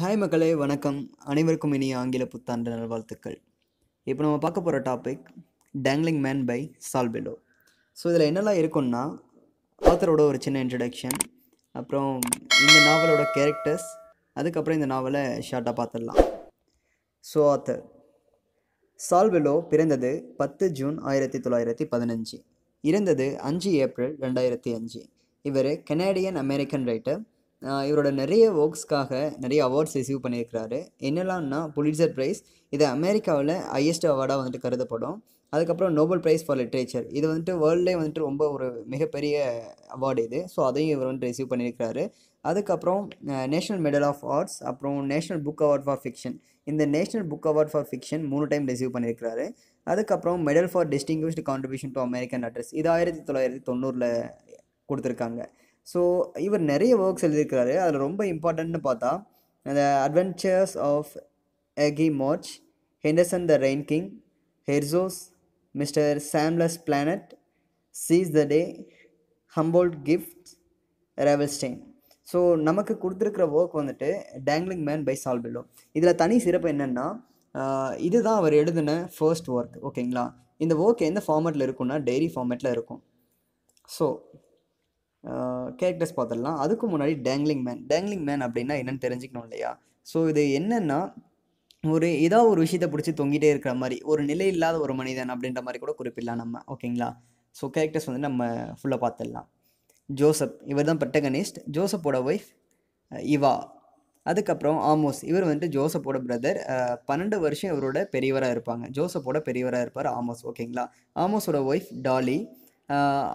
hi மக்களே வணக்கம் அனைவருக்கும் இனிய ஆங்கில புத்தாண்டு நல்வாழ்த்துக்கள் இப்போ நம்ம பார்க்க போகிற topic Dangling Man by Saul Bellow so இதில் என்னெல்லாம் இருக்கும்னா ஆத்தரோட ஒரு சின்ன இன்ட்ரடக்ஷன் அப்புறம் இந்த நாவலோட கேரக்டர்ஸ் அதுக்கப்புறம் இந்த நாவலை ஷார்ட்டாக பார்த்துடலாம் ஸோ ஆத்தர் சால்பெலோ பிறந்தது பத்து ஜூன் ஆயிரத்தி தொள்ளாயிரத்தி பதினஞ்சு இறந்தது அஞ்சு ஏப்ரல் ரெண்டாயிரத்தி அஞ்சு இவர் கெனேடியன் அமெரிக்கன் ரைட்டர் இவரோட நிறைய ஒர்க்ஸ்க்காக நிறைய அவார்ட்ஸ் ரிசீவ் பண்ணியிருக்கிறாரு என்னெல்லாம்னா புலிட்சர் ப்ரைஸ் இது அமெரிக்காவில் ஹையஸ்ட் அவார்டாக வந்துட்டு கருதப்படும் அதுக்கப்புறம் நோபல் ப்ரைஸ் ஃபார் லிட்ரேச்சர் இது வந்துட்டு வேர்ல்ட்லேயே வந்துட்டு ரொம்ப ஒரு மிகப்பெரிய அவார்டு இது ஸோ அதையும் இவர் வந்துட்டு ரிசீவ் பண்ணியிருக்கிறாரு அதுக்கப்புறம் நேஷ்னல் மெடல் ஆஃப் ஆர்ட்ஸ் அப்புறம் national book award for fiction இந்த national book award for fiction மூணு டைம் ரிசீவ் பண்ணியிருக்கிறாரு அதுக்கப்புறம் medal for distinguished contribution to American address இது ஆயிரத்தி தொள்ளாயிரத்தி தொண்ணூறில் கொடுத்துருக்காங்க ஸோ இவர் நிறைய ஒர்க்ஸ் எழுதியிருக்கிறாரு அதில் ரொம்ப இம்பார்ட்டன்ட்னு பார்த்தா அந்த Adventures of Augie March Henderson the Rain King Herzog mister Sammler's Planet Seize the Day Humboldt Gift Ravelstein so நமக்கு கொடுத்துருக்கிற ஒர்க் வந்துட்டு டேங்லிங் மேன் பை சால்பில்லோ இதில் தனி சிறப்பு என்னென்னா இதுதான் அவர் எழுதின ஃபர்ஸ்ட் ஒர்க் ஓகேங்களா இந்த ஒர்க் எந்த ஃபார்மேட்டில் இருக்கும்னா டெய்ரி ஃபார்மேட்டில் இருக்கும் ஸோ கேரக்டர்ஸ் பார்த்துடலாம் அதுக்கு முன்னாடி டேங்லிங் மேன் டேங்லிங் மேன் அப்படின்னா என்னென்னு தெரிஞ்சுக்கணும் இல்லையா ஸோ இது என்னென்னா ஒரு ஏதாவது ஒரு விஷயத்தை பிடிச்சி தொங்கிட்டே இருக்கிற மாதிரி ஒரு நிலை இல்லாத ஒரு மனிதன் அப்படின்ற மாதிரி கூட குறிப்பிடலாம் நம்ம ஓகேங்களா ஸோ கேரக்டர்ஸ் வந்து நம்ம ஃபுல்லாக பார்த்துடலாம் ஜோசப் இவர் தான் பெட்டகனிஸ்ட் ஜோசப்போட ஒய்ஃப் இவா அதுக்கப்புறம் ஆமோஸ் இவர் வந்துட்டு ஜோசப்போட பிரதர் பன்னெண்டு வருஷம் இவரோட பெரியவராக இருப்பாங்க ஜோசப்போட பெரியவராக இருப்பார் ஆமோஸ் ஓகேங்களா ஆமோஸோட ஒய்ஃப் டாலி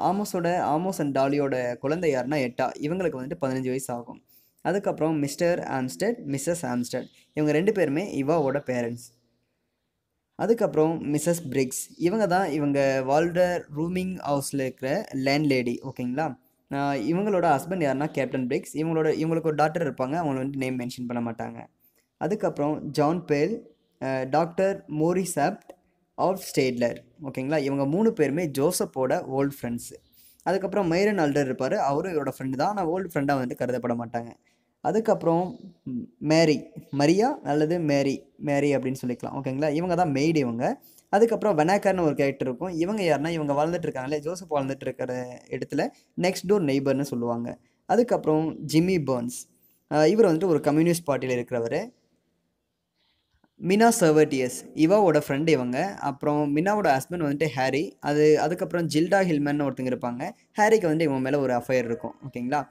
ஆமோஸோட ஆமோஸ் அண்ட் டாலியோட குழந்தை யாருன்னா எட்டா இவங்களுக்கு வந்துட்டு பதினஞ்சு வயசு ஆகும் அதுக்கப்புறம் மிஸ்டர் ஆம்ஸ்டட் மிஸ்ஸஸ் ஆம்ஸ்டட் இவங்க ரெண்டு பேருமே இவாவோட பேரண்ட்ஸ் அதுக்கப்புறம் மிஸ்ஸஸ் பிரிக்ஸ் இவங்க தான் இவங்க வாழ்கிற ரூமிங் ஹவுஸில் இருக்கிற லேண்ட்லேடி ஓகேங்களா இவங்களோட ஹஸ்பண்ட் யாருன்னா கேப்டன் பிரிக்ஸ் இவங்களோட இவங்களுக்கு ஒரு டாக்டர் இருப்பாங்க அவங்கள வந்து நேம் மென்ஷன் பண்ண மாட்டாங்க அதுக்கப்புறம் ஜான் பேல் டாக்டர் மோரிசாப்ட் ஆஃப் ஸ்டேட்லர் ஓகேங்களா இவங்க மூணு பேருமே ஜோசப்போட ஓல்டு ஃப்ரெண்ட்ஸு அதுக்கப்புறம் மைரன் ஆல்டர் இருப்பார் அவரும் இவரோட ஃப்ரெண்டு தான் ஆனால் ஓல்டு ஃப்ரெண்டாக வந்துட்டு கருதப்பட மாட்டாங்க அதுக்கப்புறம் மேரி மரியா அல்லது மேரி மேரி அப்படின்னு சொல்லிக்கலாம் ஓகேங்களா இவங்க தான் மெய்டு இவங்க அதுக்கப்புறம் வெனாக்கர்னு ஒரு கேரக்டர் இருக்கும் இவங்க யாருன்னா இவங்க வாழ்ந்துட்டு இருக்காங்களே ஜோசப் வாழ்ந்துட்டு இருக்கிற இடத்துல நெக்ஸ்ட் டோர் நெய்பர்னு சொல்லுவாங்க அதுக்கப்புறம் ஜிம்மி பர்ன்ஸ் இவர் வந்துட்டு ஒரு கம்யூனிஸ்ட் பார்ட்டியில் இருக்கிறவர் மினா சர்வர்டியஸ் இவாவோட ஃப்ரெண்டு இவங்க அப்புறம் மினாவோட ஹஸ்பண்ட் வந்துட்டு ஹாரி அது அதுக்கப்புறம் ஜில்டா ஹில்மென்னு ஒருத்தங்க இருப்பாங்க ஹாரிக்கு வந்துட்டு இவன் மேலே ஒரு அஃபயர் இருக்கும் ஓகேங்களா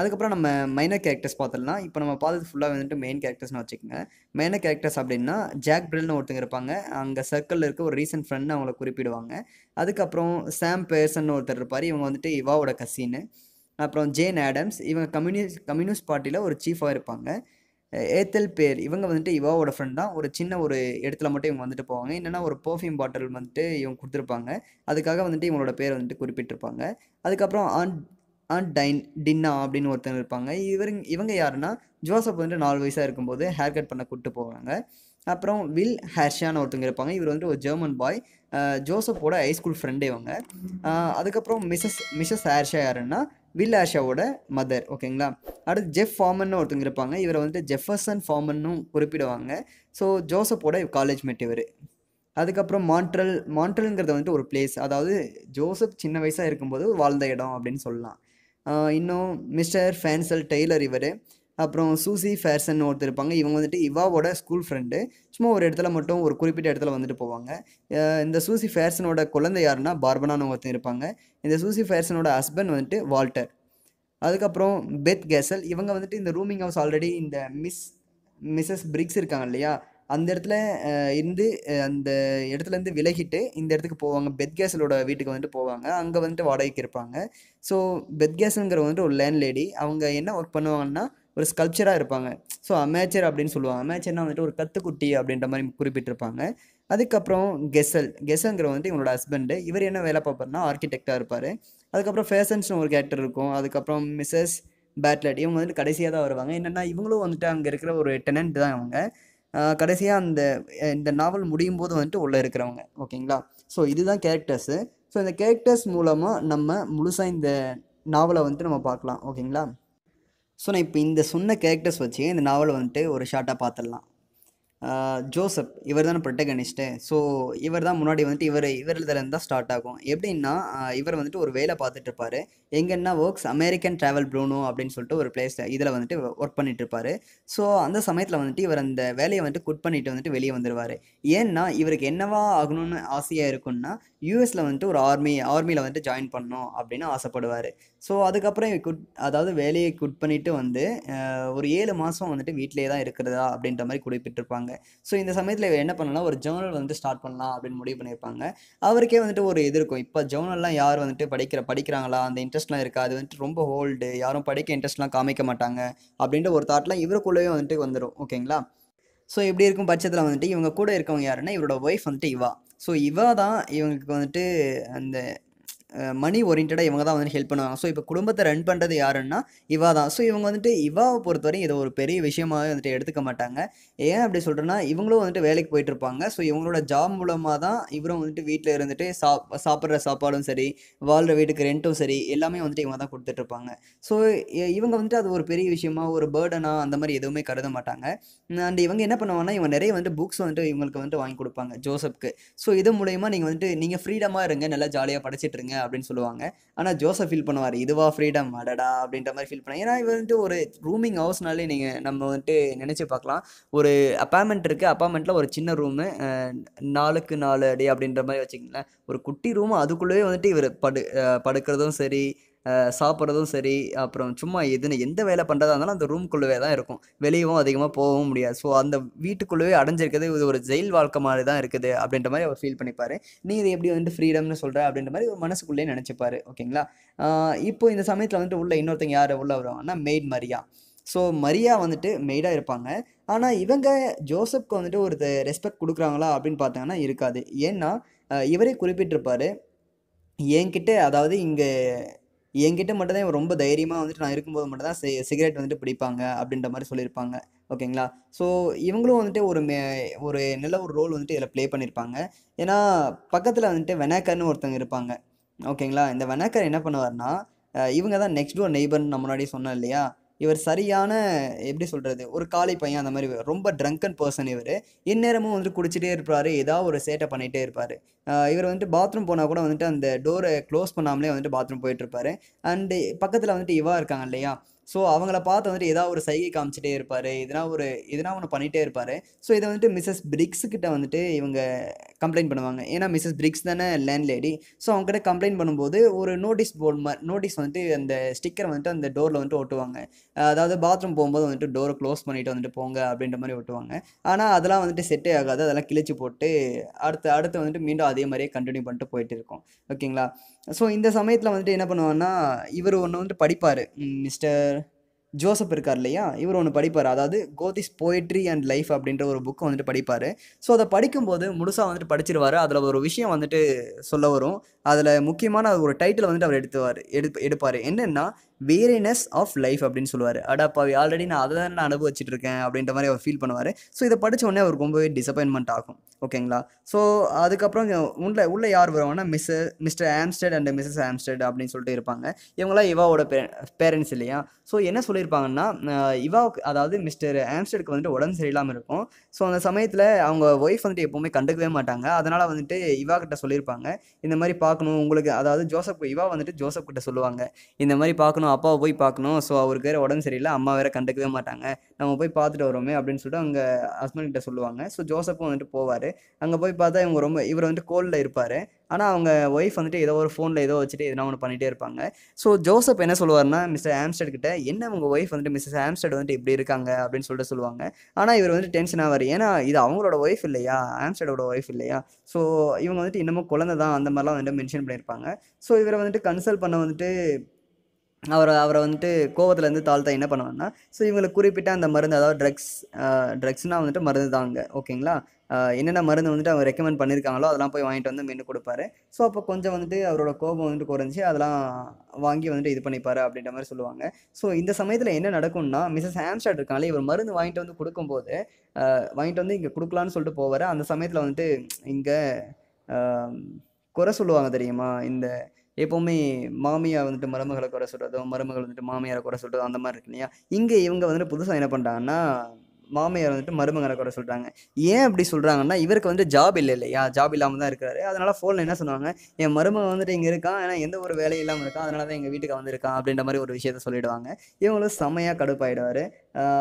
அதுக்கப்புறம் நம்ம மைனர் கேரக்டர்ஸ் பார்த்துடலாம் இப்போ நம்ம பார்த்தது ஃபுல்லாக வந்துட்டு மெயின் கேரக்டர்ஸ்னு வச்சுக்கோங்க மெயினர் கேரக்டர்ஸ் அப்படின்னா ஜாக் பிரில்னு ஒருத்தங்க இருப்பாங்க அங்கே சர்க்கிளில் இருக்க ஒரு ரீசன்ட் ஃப்ரெண்ட் அவங்கள குறிப்பிடுவாங்க அதுக்கப்புறம் சாம் பேர்சன் ஒருத்தர் இருப்பார் இவங்க வந்துட்டு இவாவோட கசின்னு அப்புறம் ஜேன் ஆடம்ஸ் இவங்க கம்யூனிஸ்ட் கம்யூனிஸ்ட் பார்ட்டியில் ஒரு சீஃபாக இருப்பாங்க ஏத்தல் பேர் இவங்க வந்துட்டு இவாவோட ஃப்ரெண்ட் தான் ஒரு சின்ன ஒரு இடத்துல மட்டும் இவங்க வந்துட்டு போவாங்க என்னென்னா ஒரு பர்ஃப்யூம் பாட்டில் வந்துட்டு இவங்க கொடுத்துருப்பாங்க அதுக்காக வந்துட்டு இவங்களோட பேர் வந்துட்டு குறிப்பிட்டிருப்பாங்க அதுக்கப்புறம் ஆன் ஆன் டைன் டின்னா அப்படின்னு ஒருத்தங்க இருப்பாங்க இவர் இவங்க யாருன்னா ஜோசப் வந்துட்டு நாலு வயசாக இருக்கும்போது ஹேர் கட் பண்ண கூப்பிட்டு போவாங்க அப்புறம் வில் ஹேர்ஷான்னு ஒருத்தங்க இருப்பாங்க இவர் வந்துட்டு ஒரு ஜெர்மன் பாய் ஜோசப்போட ஹைஸ்கூல் ஃப்ரெண்டே இவங்க அதுக்கப்புறம் மிஸ்ஸஸ் மிஸ்ஸஸ் ஹேர்ஷா யாருன்னா வில் மதர் ஓகேங்களா அடுத்து ஜெஃப் ஃபார்மன்னு ஒருத்தவங்க இருப்பாங்க இவரை வந்துட்டு ஜெஃபர்சன் ஃபார்மன்னும் குறிப்பிடுவாங்க ஸோ ஜோசப்போட காலேஜ் மேட் இவர் அதுக்கப்புறம் மான்ட்ரல் மான்ட்ரல்ங்கிறது வந்துட்டு ஒரு பிளேஸ் அதாவது ஜோசப் சின்ன வயசாக இருக்கும்போது வாழ்ந்த இடம் அப்படின்னு சொல்லலாம் இன்னும் மிஸ்டர் ஃபேன்சல் டெய்லர் இவர் அப்புறம் சூசி ஃபேர்சன் ஒருத்தர் இருப்பாங்க இவங்க வந்துட்டு இவாவோட ஸ்கூல் ஃப்ரெண்டு சும்மா ஒரு இடத்துல மட்டும் ஒரு குறிப்பிட்ட இடத்துல வந்துட்டு போவாங்க இந்த சூசி ஃபேர்சனோட குழந்தை யாருன்னா பார்பனான ஒருத்தர் இருப்பாங்க இந்த சூசி ஃபேர்சனோட ஹஸ்பண்ட் வந்துட்டு வால்டர் அதுக்கப்புறம் பெத் கேசல் இவங்க வந்துட்டு இந்த ரூமிங் ஹவுஸ் ஆல்ரெடி இந்த மிஸ் மிஸ்ஸஸ் பிரிக்ஸ் இருக்காங்க இல்லையா அந்த இடத்துல இருந்து அந்த இடத்துலேருந்து விலகிட்டு இந்த இடத்துக்கு போவாங்க பெத் கேசலோட வீட்டுக்கு வந்துட்டு போவாங்க அங்கே வந்துட்டு வாடகைக்கு இருப்பாங்க ஸோ பெத் கேசலுங்கிற வந்துட்டு ஒரு லேண்ட் லேடி அவங்க என்ன ஒர்க் பண்ணுவாங்கன்னா ஒரு ஸ்கல்ப்சராக இருப்பாங்க ஸோ அமேச்சர் அப்படின்னு சொல்லுவாங்க அமேச்சர்னா வந்துட்டு ஒரு கத்துக்குட்டி அப்படின்ற மாதிரி குறிப்பிட்டிருப்பாங்க அதுக்கப்புறம் கெசல் கெசல்ங்கிற வந்துட்டு இவங்களோட ஹஸ்பண்டு இவர் என்ன வேலை பார்ப்பார்னா ஆர்கிடெக்டாக இருப்பார் அதுக்கப்புறம் ஃபேஷன்ஸ்னு ஒரு கேரக்டர் இருக்கும் அதுக்கப்புறம் மிஸ்ஸஸ் பேட்லட் இவங்க வந்துட்டு கடைசியாக தான் வருவாங்க என்னென்னா இவங்களும் வந்துட்டு அங்கே இருக்கிற ஒரு டெனன்ட் தான் அவங்க கடைசியாக அந்த இந்த நாவல் முடியும் போது வந்துட்டு உள்ளே இருக்கிறவங்க ஓகேங்களா ஸோ இதுதான் கேரக்டர்ஸு ஸோ இந்த கேரக்டர்ஸ் மூலமாக நம்ம முழுசாக இந்த நாவலை வந்துட்டு நம்ம பார்க்கலாம் ஓகேங்களா ஸோ நான் இப்போ இந்த சொன்ன கேரக்டர்ஸ் வச்சு இந்த நாவல் வந்துட்டு ஒரு ஷார்ட்டாக பார்த்துடலாம் ஜோசப் இவர் தான் ப்ரொட்டகனிஸ்ட்டு ஸோ இவர் தான் முன்னாடி வந்துட்டு இவர் இவர்லேருந்து இருந்தால் ஸ்டார்ட் ஆகும் எப்படின்னா இவர் வந்துட்டு ஒரு வேலை பார்த்துட்டு இருப்பார் எங்கன்னா ஒர்க்ஸ் அமெரிக்கன் ட்ராவல் ப்ளூனோ அப்படின்னு சொல்லிட்டு ஒரு பிளேஸ் இதில் வந்துட்டு ஒர்க் பண்ணிகிட்டு இருப்பார் ஸோ அந்த சமயத்தில் வந்துட்டு இவர் அந்த வேலையை வந்துட்டு குட் பண்ணிட்டு வந்துட்டு வெளியே வந்துடுவார் ஏன்னா இவருக்கு என்னவா ஆகணும்னு ஆசையாக இருக்குன்னா யூஎஸில் வந்துட்டு ஒரு ஆர்மி ஆர்மியில் வந்துட்டு ஜாயின் பண்ணணும் அப்படின்னு ஆசைப்படுவார் ஸோ அதுக்கப்புறம் குட் அதாவது வேலையை குட் பண்ணிவிட்டு வந்து ஒரு ஏழு மாதம் வந்துட்டு வீட்டிலே தான் இருக்கிறதா அப்படின்ற மாதிரி குறிப்பிட்டிருப்பாங்க ஸோ இந்த சமயத்தில் என்ன பண்ணலாம் ஒரு ஜேர்னல் வந்துட்டு ஸ்டார்ட் பண்ணலாம் அப்படின்னு முடிவு பண்ணியிருப்பாங்க அவருக்கே வந்துட்டு ஒரு இது இருக்கும் இப்போ ஜேர்னல்லாம் யார் வந்துட்டு படிக்கிற படிக்கிறாங்களா அந்த இன்ட்ரெஸ்ட்லாம் இருக்கா அது வந்துட்டு ரொம்ப ஹோல்டு யாரும் படிக்க இன்ட்ரெஸ்ட்லாம் காமிக்க மாட்டாங்க அப்படின்ற ஒரு தாட்லாம் இவருக்குள்ளேயே வந்துட்டு வந்துடும் ஓகேங்களா ஸோ இப்படி இருக்கும் பட்சத்தில் வந்துட்டு இவங்க கூட இருக்கவங்க யாருன்னா இவரோட ஒய்ஃப் வந்துட்டு இவா ஸோ இவ தான் இவங்களுக்கு வந்துட்டு அந்த மணி ஓரியன்டாக இவங்க தான் வந்து ஹெல்ப் பண்ணுவாங்க ஸோ இப்போ குடும்பத்தை ரன் பண்ணுறது யாருன்னா இவா தான் ஸோ இவங்க வந்துட்டு இவாவை பொறுத்தவரையும் இதை ஒரு பெரிய விஷயமாக வந்துட்டு எடுத்துக்க மாட்டாங்க ஏன் அப்படி சொல்கிறேன்னா இவங்களும் வந்துட்டு வேலைக்கு போயிட்டு இருப்பாங்க ஸோ இவங்களோட ஜாப் மூலமாக தான் இவரும் வந்துட்டு வீட்டில் இருந்துட்டு சாப் சாப்பிட்ற சாப்பாடும் சரி வாழ்கிற வீட்டுக்கு ரெண்ட்டும் சரி எல்லாமே வந்துட்டு இவங்க தான் கொடுத்துட்ருப்பாங்க ஸோ இவங்க வந்துட்டு அது ஒரு பெரிய விஷயமா ஒரு பேர்டனாக அந்த மாதிரி எதுவுமே கருத மாட்டாங்க அண்ட் இவங்க என்ன பண்ணுவாங்கன்னா இவங்க நிறைய வந்துட்டு புக்ஸ் வந்துட்டு இவங்களுக்கு வந்துட்டு வாங்கி கொடுப்பாங்க ஜோசப்க்கு ஸோ இது மூலயமா நீங்கள் வந்துட்டு நீங்கள் ஃப்ரீடமாக இருங்க நல்லா ஜாலியாக படிச்சுட்டு இருங்க அப்படின்னு சொல்லுவாங்க ஆனால் ஜோசப் ஃபீல் பண்ணுவார் இதுவா ஃப்ரீடம் அடடா அப்படின்ற மாதிரி ஃபீல் பண்ணுவாங்க ஏன்னா இது வந்துட்டு ஒரு ரூமிங் ஹவுஸ்னாலே நீங்கள் நம்ம வந்துட்டு நினச்சி பார்க்கலாம் ஒரு அப்பார்ட்மெண்ட் இருக்குது அப்பார்ட்மெண்ட்டில் ஒரு சின்ன ரூமு நாலுக்கு நாலு அடி அப்படின்ற மாதிரி வச்சுக்கிங்களேன் ஒரு குட்டி ரூம் அதுக்குள்ளேயே வந்துட்டு இவர் படு படுக்கிறதும் சரி சாப்பிட்றதும் சரி அப்புறம் சும்மா எதுன்னு எந்த வேலை பண்ணுறதா இருந்தாலும் அந்த ரூம்குள்ளவே தான் இருக்கும் வெளியவும் அதிகமாக போகவும் முடியாது ஸோ அந்த வீட்டுக்குள்ளவே அடைஞ்சிருக்கிறது இது ஒரு ஜெயில் வாழ்க்கை மாதிரி தான் இருக்குது அப்படின்ற மாதிரி அவர் ஃபீல் பண்ணிப்பார் நீ இது எப்படி வந்துட்டு ஃப்ரீடம்னு சொல்கிற அப்படின்ற மாதிரி ஒரு மனசுக்குள்ளேயே நினச்சிப்பார் ஓகேங்களா இப்போ இந்த சமயத்தில் வந்துட்டு உள்ள இன்னொருத்தங்க யார் உள்ள வருவாங்கன்னா மெய்ட் மரியா ஸோ மரியா வந்துட்டு மெய்டாக இருப்பாங்க ஆனால் இவங்க ஜோசப்க்கு வந்துட்டு ஒரு ரெஸ்பெக்ட் கொடுக்குறாங்களா அப்படின்னு பார்த்தாங்கன்னா இருக்காது ஏன்னா இவரே குறிப்பிட்டிருப்பார் என்கிட்ட அதாவது இங்கே என்கிட்ட மட்டும் தான் ரொம்ப தைரியமாக வந்துட்டு நான் இருக்கும்போது மட்டும் தான் சிகரெட் வந்துட்டு பிடிப்பாங்க அப்படின்ற மாதிரி சொல்லியிருப்பாங்க ஓகேங்களா ஸோ இவங்களும் வந்துட்டு ஒரு மே ஒரு நல்ல ஒரு ரோல் வந்துட்டு இதில் ப்ளே பண்ணியிருப்பாங்க ஏன்னா பக்கத்தில் வந்துட்டு வெனாக்கர்னு ஒருத்தவங்க இருப்பாங்க ஓகேங்களா இந்த வெனாக்கர் என்ன பண்ணுவார்னா இவங்க தான் நெக்ஸ்ட் டோர் நெய்பர்னு நம்ம முன்னாடி சொன்னோம் இல்லையா இவர் சரியான எப்படி சொல்கிறது ஒரு காலை பையன் அந்த மாதிரி ரொம்ப ட்ரங்கன் பர்சன் இவர் இந்நேரமும் வந்துட்டு குடிச்சிட்டே இருப்பார் ஏதாவது ஒரு சேட்டை பண்ணிகிட்டே இருப்பார் இவர் வந்துட்டு பாத்ரூம் போனால் கூட வந்துட்டு அந்த டோரை க்ளோஸ் பண்ணாமலே வந்துட்டு பாத்ரூம் போயிட்டுருப்பாரு அண்டு பக்கத்தில் வந்துட்டு இவா இருக்காங்க இல்லையா ஸோ அவங்கள பார்த்து வந்துட்டு ஏதாவது ஒரு சைகை காமிச்சிட்டே இருப்பார் எதனா ஒரு எதனா ஒன்று பண்ணிகிட்டே இருப்பார் ஸோ இதை வந்துட்டு மிஸ்ஸஸ் பிரிக்ஸுக்கிட்ட வந்துட்டு இவங்க கம்ப்ளைண்ட் பண்ணுவாங்க ஏன்னா மிஸ்ஸஸ் பிரிக்ஸ் தானே லேண்ட் லேடி ஸோ அவங்ககிட்ட கம்ப்ளைண்ட் பண்ணும்போது ஒரு நோட்டீஸ் போர்டு மாதிரி நோட்டீஸ் வந்துட்டு அந்த ஸ்டிக்கரை வந்துட்டு அந்த டோரில் வந்துட்டு ஒட்டுவாங்க அதாவது பாத்ரூம் போகும்போது வந்துட்டு டோரை க்ளோஸ் பண்ணிவிட்டு வந்துட்டு போங்க அப்படின்ற மாதிரி ஓட்டுவாங்க ஆனால் அதெல்லாம் வந்துட்டு செட்டே ஆகாது அதெல்லாம் கிழிச்சு போட்டு அடுத்து அடுத்து வந்துட்டு மீண்டும் அதே மாதிரியே கண்டினியூ பண்ணிட்டு போயிட்டு இருக்கோம் ஓகேங்களா ஸோ இந்த சமயத்தில் வந்துட்டு என்ன பண்ணுவான்னா இவர் ஒன்று வந்துட்டு படிப்பார் மிஸ்டர் ஜோசப் இருக்கார் இல்லையா இவர் ஒன்று படிப்பார் அதாவது கோதிஸ் போயிட்ரி அண்ட் லைஃப் அப்படின்ற ஒரு புக்கை வந்துட்டு படிப்பார் ஸோ அதை படிக்கும்போது முழுசாக வந்துட்டு படிச்சிருவார் அதில் ஒரு விஷயம் வந்துட்டு சொல்ல வரும் அதில் முக்கியமான ஒரு டைட்டில் வந்துட்டு அவர் எடுத்துவார் எடுப் எடுப்பார் என்னென்னா வேரினஸ் ஆஃப் லைஃப் அப்படின்னு சொல்லுவார் அடாப்பாவி ஆல்ரெடி நான் அதை தான் நான் அனுபவிச்சிட்டு இருக்கேன் அப்படின்ற மாதிரி அவர் ஃபீல் பண்ணுவார் ஸோ இதை படித்த உடனே அவருக்கு ரொம்பவே டிசப்பாயின்மெண்ட் ஆகும் ஓகேங்களா ஸோ அதுக்கப்புறம் உள்ள உள்ளே யார் வருவாங்கன்னா miss mister Almstadt and Mrs Almstadt அப்படின்னு சொல்லிட்டு இருப்பாங்க இவங்களாம் இவாவோட பே பேரண்ட்ஸ் இல்லையா ஸோ என்ன சொல்லியிருப்பாங்கன்னா இவாவுக்கு அதாவது மிஸ்டர் ஆம்ஸ்டடுக்கு வந்துட்டு உடம்பு சரியில்லாமல் இருக்கும் ஸோ அந்த சமயத்தில் அவங்க ஒய்ஃப் வந்துட்டு எப்போவுமே கண்டுக்கவே மாட்டாங்க அதனால் வந்துட்டு இவா கிட்ட சொல்லியிருப்பாங்க இந்த மாதிரி பார்க்கணும் உங்களுக்கு அதாவது ஜோசப் இவா வந்துட்டு ஜோசப் கிட்ட சொல்லுவாங்க இந்த மாதிரி பார்க்கணும் அப்பாவை போய் பார்க்கணும் ஸோ அவருக்கு வேறு உடம்பு சரியில்லை அம்மா வேறு கண்டுக்கவே மாட்டாங்க நம்ம போய் பார்த்துட்டு வரோமே அப்படின்னு சொல்லிட்டு அவங்க ஹஸ்பண்ட் கிட்ட சொல்லுவாங்க ஸோ ஜோசப்பும் வந்துட்டு போவார் அங்கே போய் பார்த்தா இவங்க ரொம்ப இவர் வந்துட்டு கோல்டில் இருப்பார் ஆனால் அவங்க ஒய்ஃப் வந்துட்டு ஏதோ ஒரு ஃபோனில் ஏதோ வச்சுட்டு எதனா ஒன்று பண்ணிகிட்டே இருப்பாங்க ஸோ ஜோசப் என்ன சொல்லுவார்னா மிஸ்டர் ஆம்ஸ்டர்ட் கிட்ட என்ன உங்கள் ஒய்ஃப் வந்துட்டு மிஸ்ஸஸ் ஆம்ஸ்டர்ட் வந்துட்டு இப்படி இருக்காங்க அப்படின்னு சொல்லிட்டு சொல்லுவாங்க ஆனால் இவர் வந்துட்டு டென்ஷன் ஆவார் ஏன்னா இது அவங்களோட ஒய்ஃப் இல்லையா ஆம்ஸ்டர்டோட ஒய்ஃப் இல்லையா ஸோ இவங்க வந்துட்டு இன்னமும் குழந்தை தான் அந்த மாதிரிலாம் வந்துட்டு மென்ஷன் பண்ணியிருப்பாங்க ஸோ இவரை வந்துட்டு கன்சல்ட் பண்ண வந்துட்டு அவரை அவரை வந்துட்டு கோவத்துலேருந்து தாழ்த்தா என்ன பண்ணுவாங்கன்னா ஸோ இவங்களை குறிப்பிட்ட அந்த மருந்து அதாவது ட்ரக்ஸ் ட்ரக்ஸ்னால் வந்துட்டு மருந்து தாங்க ஓகேங்களா என்னென்ன மருந்து வந்துட்டு அவங்க ரெக்கமெண்ட் பண்ணியிருக்காங்களோ அதெல்லாம் போய் வாங்கிட்டு வந்து மென்று கொடுப்பாரு ஸோ அப்போ கொஞ்சம் வந்துட்டு அவரோட கோபம் வந்துட்டு குறைஞ்சி அதெல்லாம் வாங்கி வந்துட்டு இது பண்ணிப்பாரு அப்படின்ற மாதிரி சொல்லுவாங்க ஸோ இந்த சமயத்தில் என்ன நடக்கும்னா மிஸ்ஸஸ் ஹேம்ஸ்டாட் இருக்காங்களே இவர் மருந்து வாங்கிட்டு வந்து கொடுக்கும்போது வாங்கிட்டு வந்து இங்கே கொடுக்கலான்னு சொல்லிட்டு போவார் அந்த சமயத்தில் வந்துட்டு இங்கே குறை சொல்லுவாங்க தெரியுமா இந்த எப்போவுமே மாமியார் வந்துட்டு மருமகளை குறை சொல்கிறதோ மருமகள் வந்துட்டு மாமியாரை குறை சொல்கிறதோ அந்த மாதிரி இருக்கு இல்லையா இங்கே இவங்க வந்துட்டு புதுசாக என்ன பண்ணுறாங்கன்னா மாமியார் வந்துட்டு மருமகனை குறை சொல்கிறாங்க ஏன் அப்படி சொல்கிறாங்கன்னா இவருக்கு வந்து ஜாப் இல்லை இல்லையா ஜாப் இல்லாமல் தான் இருக்கிறாரு அதனால் ஃபோனில் என்ன சொன்னாங்க என் மருமகன் வந்துட்டு இங்கே இருக்கான் ஏன்னா எந்த ஒரு வேலையும் இல்லாமல் இருக்கான் அதனால தான் எங்கள் வீட்டுக்கு வந்திருக்கான் அப்படின்ற மாதிரி ஒரு விஷயத்த சொல்லிடுவாங்க இவங்களும் செமையாக கடுப்பாயிடுவார்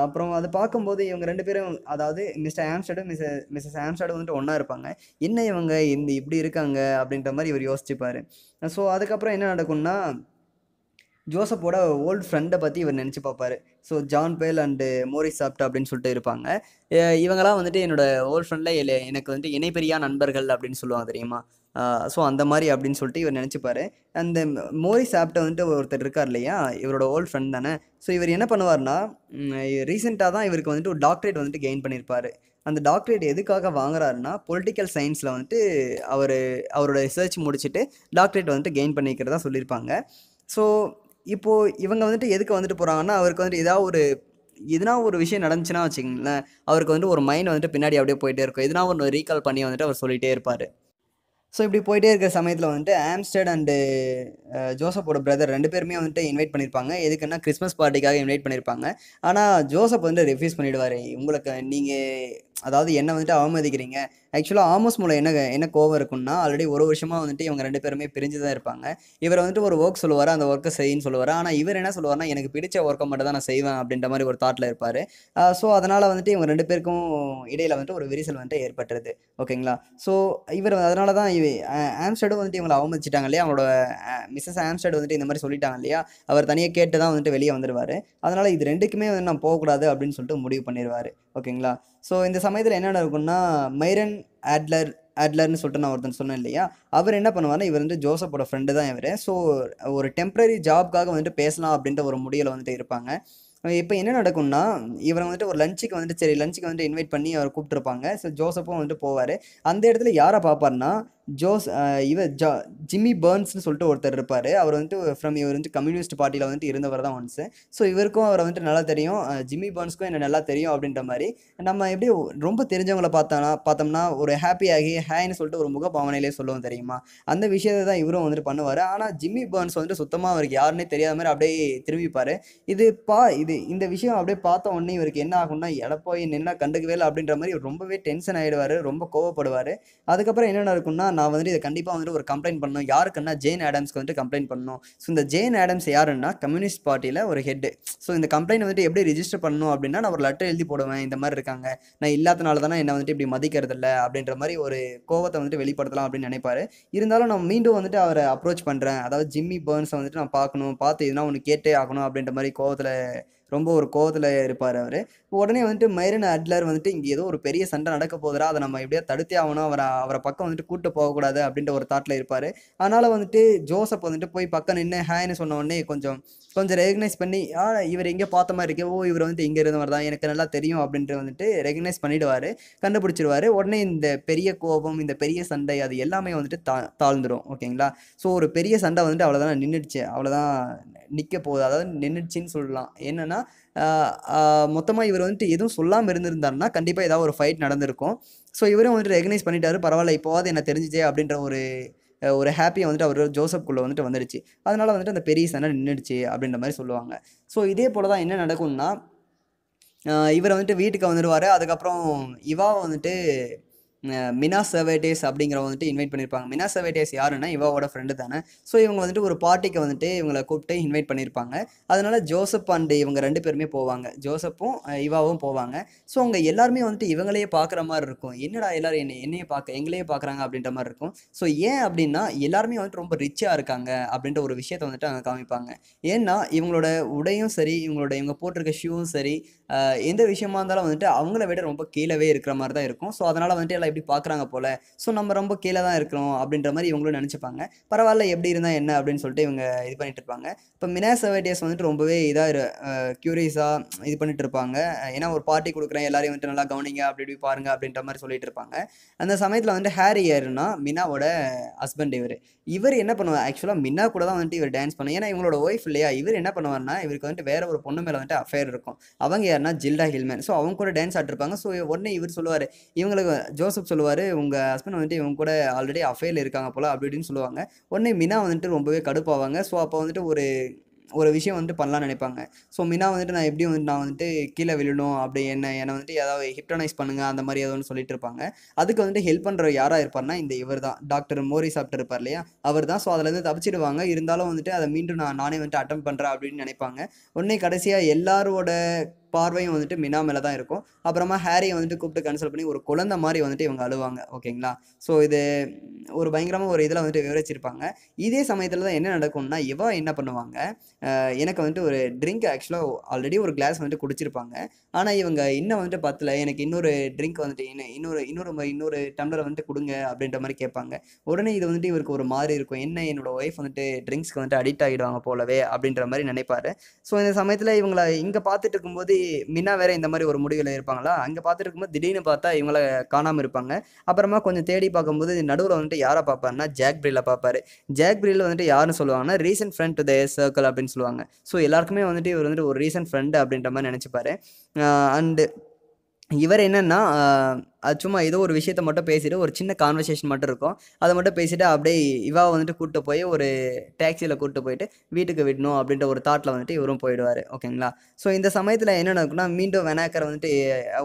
அப்புறம் அதை பார்க்கும்போது இவங்க ரெண்டு பேரும் அதாவது மிஸ்டர் ஆம்ஸ்டர்டும் மிஸ் மிஸ்ஸஸ் ஆம்ஸ்டர்டும் வந்துட்டு ஒன்றா இருப்பாங்க என்ன இவங்க இந்த இப்படி இருக்காங்க அப்படின்ற மாதிரி இவர் யோசிச்சுப்பார் ஸோ அதுக்கப்புறம் என்ன நடக்கும்னா ஜோசப்போட ஓல்டு ஃப்ரெண்டை பற்றி இவர் நினச்சி பார்ப்பாரு ஸோ ஜான் பேல் அண்டு மோரி சாப்டா அப்படின்னு சொல்லிட்டு இருப்பாங்க இவங்களாம் வந்துட்டு என்னோட ஓல்ட் ஃப்ரெண்டில் எனக்கு வந்துட்டு இணைப்பெரியா நண்பர்கள் அப்படின்னு சொல்லுவாங்க தெரியுமா ஸோ அந்த மாதிரி அப்படின்னு சொல்லிட்டு இவர் நினச்சிப்பாரு அந்த மோரிஸ் ஆப்டை வந்துட்டு ஒருத்தர் இருக்கார் இல்லையா இவரோட ஓல்ட் ஃப்ரெண்ட் தானே ஸோ இவர் என்ன பண்ணுவார்னா ரீசெண்டாக தான் இவருக்கு வந்துட்டு ஒரு டாக்டரேட் வந்துட்டு கெயின் பண்ணியிருப்பார் அந்த டாக்டரேட் எதுக்காக வாங்குறாருன்னா பொலிட்டிக்கல் சயின்ஸில் வந்துட்டு அவர் அவரோட ரிசர்ச் முடிச்சுட்டு டாக்டரேட் வந்துட்டு கெயின் பண்ணிக்கிறதா சொல்லியிருப்பாங்க ஸோ இப்போது இவங்க வந்துட்டு எதுக்கு வந்துட்டு போகிறாங்கன்னா அவருக்கு வந்துட்டு ஏதாவது ஒரு எதனா ஒரு விஷயம் நடந்துச்சுன்னா வச்சுக்கங்களேன் அவருக்கு வந்துட்டு ஒரு மைண்ட் வந்துட்டு பின்னாடி அப்படியே போயிட்டே இருக்கும் எதுனா ஒன்று ரீகால் பண்ணி வந்துட்டு அவர் சொல்லிகிட்டே இருப்பார் ஸோ இப்படி போயிட்டே இருக்கிற சமயத்தில் வந்துட்டு ஆம்ஸ்டர்ட் அண்டு ஜோசப்போட பிரதர் ரெண்டு பேருமே வந்துட்டு இன்வைட் பண்ணியிருப்பாங்க எதுக்குன்னா கிறிஸ்மஸ் பார்ட்டிக்காக இன்வைட் பண்ணியிருப்பாங்க ஆனால் ஜோசப் வந்து ரிஃப்யூஸ் பண்ணிவிடுவார் உங்களுக்கு நீங்கள் அதாவது என்னை வந்துட்டு அவமதிக்கிறீங்க ஆக்சுவலாக ஆமோஸ் மூலம் என்ன என்ன கோவம் இருக்குன்னா ஆல்ரெடி ஒரு வருஷமாக வந்துட்டு இவங்க ரெண்டு பேருமே பிரிஞ்சு தான் இருப்பாங்க இவர் வந்துட்டு ஒரு ஒர்க் சொல்லுவார் அந்த ஒர்க்கை செய்யின்னு சொல்லுவார் ஆனால் இவர் என்ன சொல்லுவார்னா எனக்கு பிடிச்ச ஒர்க்கை மட்டும் தான் நான் செய்வேன் அப்படின்ற மாதிரி ஒரு தாட்டில் இருப்பார் ஸோ அதனால் வந்துட்டு இவங்க ரெண்டு பேருக்கும் இடையில் வந்துட்டு ஒரு விரிசல் வந்துட்டு ஏற்பட்டுருது ஓகேங்களா ஸோ இவர் அதனால தான் இவ ஆம்ஸ்டர்டும் வந்துட்டு இவங்களை அவமதிச்சிட்டாங்க இல்லையா அவங்களோட மிஸ்ஸஸ் ஆம்ஸ்டர்டு வந்துட்டு இந்த மாதிரி சொல்லிட்டாங்க இல்லையா அவர் தனியாக கேட்டு தான் வந்துட்டு வெளியே வந்துடுவார் அதனால் இது ரெண்டுக்குமே வந்து நான் போகக்கூடாது அப்படின்னு சொல்லிட்டு முடிவு பண்ணிடுவார் ஓகேங்களா ஸோ இந்த சமயத்தில் என்ன நடக்கும்னா மைரன் ஆட்லர் அட்லர்னு சொல்லிட்டு நான் ஒருத்தன் சொன்னேன் இல்லையா அவர் என்ன பண்ணுவார்னா இவர் வந்து ஜோசப்போட ஃப்ரெண்டு தான் இவர் ஸோ ஒரு டெம்பரரி ஜாப்க்காக வந்துட்டு பேசலாம் அப்படின்ற ஒரு முடியலை வந்துட்டு இருப்பாங்க இப்போ என்ன நடக்கும்னா இவரை வந்துட்டு ஒரு லஞ்சுக்கு வந்துட்டு சரி லஞ்சுக்கு வந்துட்டு இன்வைட் பண்ணி அவர் கூப்பிட்டுருப்பாங்க ஸோ ஜோசப்பும் வந்துட்டு போவார் அந்த இடத்துல யாரை பார்ப்பார்னா ஜோஸ் இவர் ஜா ஜிம்மி பேர்ன்ஸ்னு சொல்லிட்டு ஒருத்தர் இருப்பார் அவர் வந்துட்டு ஃப்ரம் இவர் வந்து கம்யூனிஸ்ட் பார்ட்டியில் வந்துட்டு இருந்தவர் தான் ஒன்ஸு ஸோ இவருக்கும் அவரை வந்துட்டு நல்லா தெரியும் ஜிம்மி பேர்ன்ஸ்க்கும் என்ன நல்லா தெரியும் அப்படின்ற மாதிரி நம்ம எப்படி ரொம்ப தெரிஞ்சவங்கள பார்த்தோம்னா பார்த்தோம்னா ஒரு ஹாப்பி ஆகி ஹேன்னு சொல்லிட்டு ஒரு முக பாவனையிலே சொல்லுவோம் தெரியுமா அந்த விஷயத்தை தான் இவரும் வந்துட்டு பண்ணுவார் ஆனால் ஜிம்மி பேர்ன்ஸ் வந்துட்டு சுத்தமாக அவருக்கு யாருன்னே தெரியாத மாதிரி அப்படியே திரும்பிப்பார் இது பா இது இந்த விஷயம் அப்படியே பார்த்த உடனே இவருக்கு என்ன ஆகும்னா இடப்போய் என்ன கண்டுக்கவே இல்லை அப்படின்ற மாதிரி ரொம்பவே டென்ஷன் ஆகிடுவார் ரொம்ப கோவப்படுவார் அதுக்கப்புறம் என்னென்ன இருக்குன்னா நான் வந்துட்டு இதை கண்டிப்பாக வந்துட்டு ஒரு கம்ப்ளைண்ட் பண்ணணும் யாருக்குன்னா ஜெயின் ஆடம்ஸ்க்கு வந்துட்டு கம்ப்ளைண்ட் பண்ணணும் ஸோ இந்த ஜெயின் ஆடம்ஸ் யாருன்னா கம்யூனிஸ்ட் பார்ட்டியில் ஒரு ஹெட்டு ஸோ இந்த கம்ப்ளைண்ட் வந்துட்டு எப்படி ரிஜிஸ்டர் பண்ணணும் அப்படின்னா நான் ஒரு லெட்டர் எழுதி போடுவேன் இந்த மாதிரி இருக்காங்க நான் இல்லாதனால தானே என்ன வந்துட்டு இப்படி மதிக்கிறது இல்லை அப்படின்ற மாதிரி ஒரு கோவத்தை வந்துட்டு வெளிப்படுத்தலாம் அப்படின்னு நினைப்பாரு இருந்தாலும் நான் மீண்டும் வந்துட்டு அவரை அப்ரோச் பண்ணுறேன் அதாவது ஜிம்மி பேர்ன்ஸை வந்துட்டு நான் பார்க்கணும் பார்த்து இதுனா ஒன்று கேட்டே ஆகணும் அப்படின்ற மாதிரி கோவத்தில் ரொம்ப ஒரு கோவத்தில் இருப்பார் அவர் உடனே வந்துட்டு மைரன் அட்லர் வந்துட்டு இங்கே ஏதோ ஒரு பெரிய சண்டை நடக்க போதுரா அதை நம்ம எப்படியா தடுத்தே ஆகணும் அவரை அவரை பக்கம் வந்துட்டு கூட்டு போகக்கூடாது அப்படின்ற ஒரு தாட்டில் இருப்பார் அதனால் வந்துட்டு ஜோசப் வந்துட்டு போய் பக்கம் நின்று ஹேன்னு சொன்ன உடனே கொஞ்சம் கொஞ்சம் ரெகனைஸ் பண்ணி ஆ இவர் எங்கே பார்த்த மாதிரி இருக்கே ஓ இவர் வந்துட்டு இங்கே இருந்தவர் தான் எனக்கு நல்லா தெரியும் அப்படின்ட்டு வந்துட்டு ரெகனைஸ் பண்ணிடுவார் கண்டுபிடிச்சிடுவார் உடனே இந்த பெரிய கோபம் இந்த பெரிய சண்டை அது எல்லாமே வந்துட்டு தா தாழ்ந்துடும் ஓகேங்களா ஸோ ஒரு பெரிய சண்டை வந்துட்டு அவ்வளோதான் நின்றுடுச்சு அவ்வளோதான் நிற்க போகுது அதாவது நின்றுடுச்சின்னு சொல்லலாம் என்னென்னா மொத்தமாக இவர் வந்துட்டு எதுவும் சொல்லாமல் இருந்திருந்தாருன்னா கண்டிப்பாக ஏதாவது ஒரு ஃபைட் நடந்திருக்கும் ஸோ இவரும் வந்துட்டு ரெகனைஸ் பண்ணிட்டாரு பரவாயில்ல இப்போவாது என்ன தெரிஞ்சிச்சே அப்படின்ற ஒரு ஒரு ஹாப்பியாக வந்துட்டு அவர் ஜோசப்குள்ளே வந்துட்டு வந்துடுச்சு அதனால் வந்துட்டு அந்த பெரிய சண்டை நின்றுடுச்சு அப்படின்ற மாதிரி சொல்லுவாங்க ஸோ இதே போல் தான் என்ன நடக்கும்னா இவர் வந்துட்டு வீட்டுக்கு வந்துடுவார் அதுக்கப்புறம் இவா வந்துட்டு மினா சவேடேஸ் அப்படிங்கிற வந்துட்டு இன்வைட் பண்ணியிருப்பாங்க மினா சவேடேஸ் யாருன்னா இவாவோட ஃப்ரெண்டு தானே ஸோ இவங்க வந்துட்டு ஒரு பார்ட்டிக்கு வந்துட்டு இவங்களை கூப்பிட்டு இன்வைட் பண்ணியிருப்பாங்க அதனால ஜோசப் அண்ட் இவங்க ரெண்டு பேருமே போவாங்க ஜோசப்பும் இவாவும் போவாங்க ஸோ அவங்க எல்லாருமே வந்துட்டு இவங்களையே பார்க்குற மாதிரி இருக்கும் என்னடா எல்லோரும் என்னை என்னையே பார்க்க எங்களையே பார்க்குறாங்க அப்படின்ற மாதிரி இருக்கும் ஸோ ஏன் அப்படின்னா எல்லாருமே வந்துட்டு ரொம்ப ரிச்சாக இருக்காங்க அப்படின்ற ஒரு விஷயத்த வந்துட்டு அங்கே காமிப்பாங்க ஏன்னா இவங்களோட உடையும் சரி இவங்களோட இவங்க போட்டிருக்க ஷூவும் சரி எந்த விஷயமா இருந்தாலும் வந்துட்டு அவங்கள விட ரொம்ப கீழவே இருக்கிற மாதிரி தான் இருக்கும் ஸோ அதனால் வந்துட்டு எல்லாம் அப்படி பார்க்குறாங்க போல ஸோ நம்ம ரொம்ப கீழே தான் இருக்கிறோம் அப்படின்ற மாதிரி இவங்களும் நினச்சிப்பாங்க பரவாயில்ல எப்படி இருந்தால் என்ன அப்படின்னு சொல்லிட்டு இவங்க இது பண்ணிட்டு இருப்பாங்க இப்போ மினா செவட்டியஸ் வந்துட்டு ரொம்பவே இதாக க்யூரியஸாக இது பண்ணிட்டு இருப்பாங்க ஏன்னா ஒரு பார்ட்டி கொடுக்குறேன் எல்லாரையும் வந்துட்டு நல்லா கவனிங்க அப்படி இப்படி பாருங்க அப்படின்ற மாதிரி சொல்லிட்டு இருப்பாங்க அந்த சமயத்தில் வந்துட்டு ஹேரி யாருன்னா மினாவோட ஹஸ்பண்ட் இவர் இவர் என்ன பண்ணுவார் ஆக்சுவலாக மின்னா கூட தான் வந்துட்டு இவர் டான்ஸ் பண்ணுவோம் ஏன்னா இவங்களோட ஒய்ஃப் இல்லையா இவர் என்ன பண்ணுவார்னா இவருக்கு வந்துட்டு வேற ஒரு பொண்ணு மேலே வந்துட்டு அஃபேர் இருக்கும் அவங்க யாருன்னா ஜில்டா ஹில்மேன் ஸோ அவங்க கூட டான்ஸ் ஆட்டிருப்பாங்க ஸோ உடனே இவர் சொல்லுவார் இவங்களுக்கு ஜோஸ் ஜோசப் சொல்லுவார் உங்கள் ஹஸ்பண்ட் வந்துட்டு இவங்க கூட ஆல்ரெடி அஃபேரில் இருக்காங்க போல் அப்படி இப்படின்னு சொல்லுவாங்க உடனே மினா வந்துட்டு ரொம்பவே கடுப்பாவாங்க ஸோ அப்போ வந்துட்டு ஒரு ஒரு விஷயம் வந்துட்டு பண்ணலாம்னு நினைப்பாங்க ஸோ மினா வந்துட்டு நான் எப்படி வந்துட்டு நான் வந்துட்டு கீழே விழணும் அப்படி என்ன என்னை வந்துட்டு ஏதாவது ஹிப்டனைஸ் பண்ணுங்கள் அந்த மாதிரி ஏதோ சொல்லிட்டு இருப்பாங்க அதுக்கு வந்துட்டு ஹெல்ப் பண்ணுற யாராக இருப்பார்னா இந்த இவர் தான் டாக்டர் மோரி சாப்பிட்டு இருப்பார் இல்லையா அவர் தான் ஸோ அதுலேருந்து தப்பிச்சிடுவாங்க இருந்தாலும் வந்துட்டு அதை மீண்டும் நான் நானே வந்துட்டு அட்டம் பண்ணுறேன் அப்படின்னு நினைப்பாங்க உடனே கடைசியாக எல்லாரோட பார்வையும் வந்துட்டு மினா மேலே தான் இருக்கும் அப்புறமா ஹேரியை வந்துட்டு கூப்பிட்டு கன்சல்ட் பண்ணி ஒரு குழந்தை மாதிரி வந்துட்டு இவங்க அழுவாங்க ஓகேங்களா ஸோ இது ஒரு பயங்கரமாக ஒரு இதில் வந்துட்டு விவரிச்சிருப்பாங்க இதே சமயத்தில் தான் என்ன நடக்கும்னா இவ என்ன பண்ணுவாங்க எனக்கு வந்துட்டு ஒரு ட்ரிங்க் ஆக்சுவலாக ஆல்ரெடி ஒரு கிளாஸ் வந்துட்டு குடிச்சிருப்பாங்க ஆனால் இவங்க இன்னும் வந்துட்டு பத்தல எனக்கு இன்னொரு ட்ரிங்க் வந்துட்டு இன்னொரு இன்னொரு இன்னொரு டம்ளரை வந்துட்டு கொடுங்க அப்படின்ற மாதிரி கேட்பாங்க உடனே இது வந்துட்டு இவருக்கு ஒரு மாதிரி இருக்கும் என்ன என்னோட ஒய்ஃப் வந்துட்டு ட்ரிங்க்ஸ்க்கு வந்துட்டு அடிக்ட் ஆகிடுவாங்க போலவே அப்படின்ற மாதிரி நினைப்பாரு ஸோ இந்த சமயத்தில் இவங்களை இங்கே பார்த்துட்டு இருக்கும்போது மினா வேற இந்த மாதிரி ஒரு முடிவில் இருப்பாங்களா அங்கே பார்த்துட்டு போது திடீர்னு பார்த்தா இவங்கள காணாமல் இருப்பாங்க அப்புறமா கொஞ்சம் தேடி பார்க்கும்போது நடுவில் வந்துட்டு யாரை பார்ப்பாருன்னா ஜாக் பிரில பார்ப்பாரு ஜாக் பிரில் வந்துட்டு யாருன்னு சொல்லுவாங்கன்னா recent friend to the circle அப்படின்னு சொல்லுவாங்க ஸோ எல்லாருக்குமே வந்துட்டு இவர் வந்துட்டு ஒரு ரீசன்ட் ஃப்ரெண்டு அப்படின்ற மாதிரி நினச்சிப்பாரு அண்டு இவர் என்னென்னா அது சும்மா ஏதோ ஒரு விஷயத்த மட்டும் பேசிட்டு ஒரு சின்ன கான்வர்சேஷன் மட்டும் இருக்கும் அதை மட்டும் பேசிட்டு அப்படியே இவா வந்துட்டு கூப்பிட்டு போய் ஒரு டாக்ஸியில் கூப்பிட்டு போயிட்டு வீட்டுக்கு விடணும் அப்படின்ற ஒரு தாட்டில் வந்துட்டு இவரும் போயிடுவார் ஓகேங்களா ஸோ இந்த சமயத்தில் என்ன நடக்கும்னா மீண்டும் வெனாக்கர் வந்துட்டு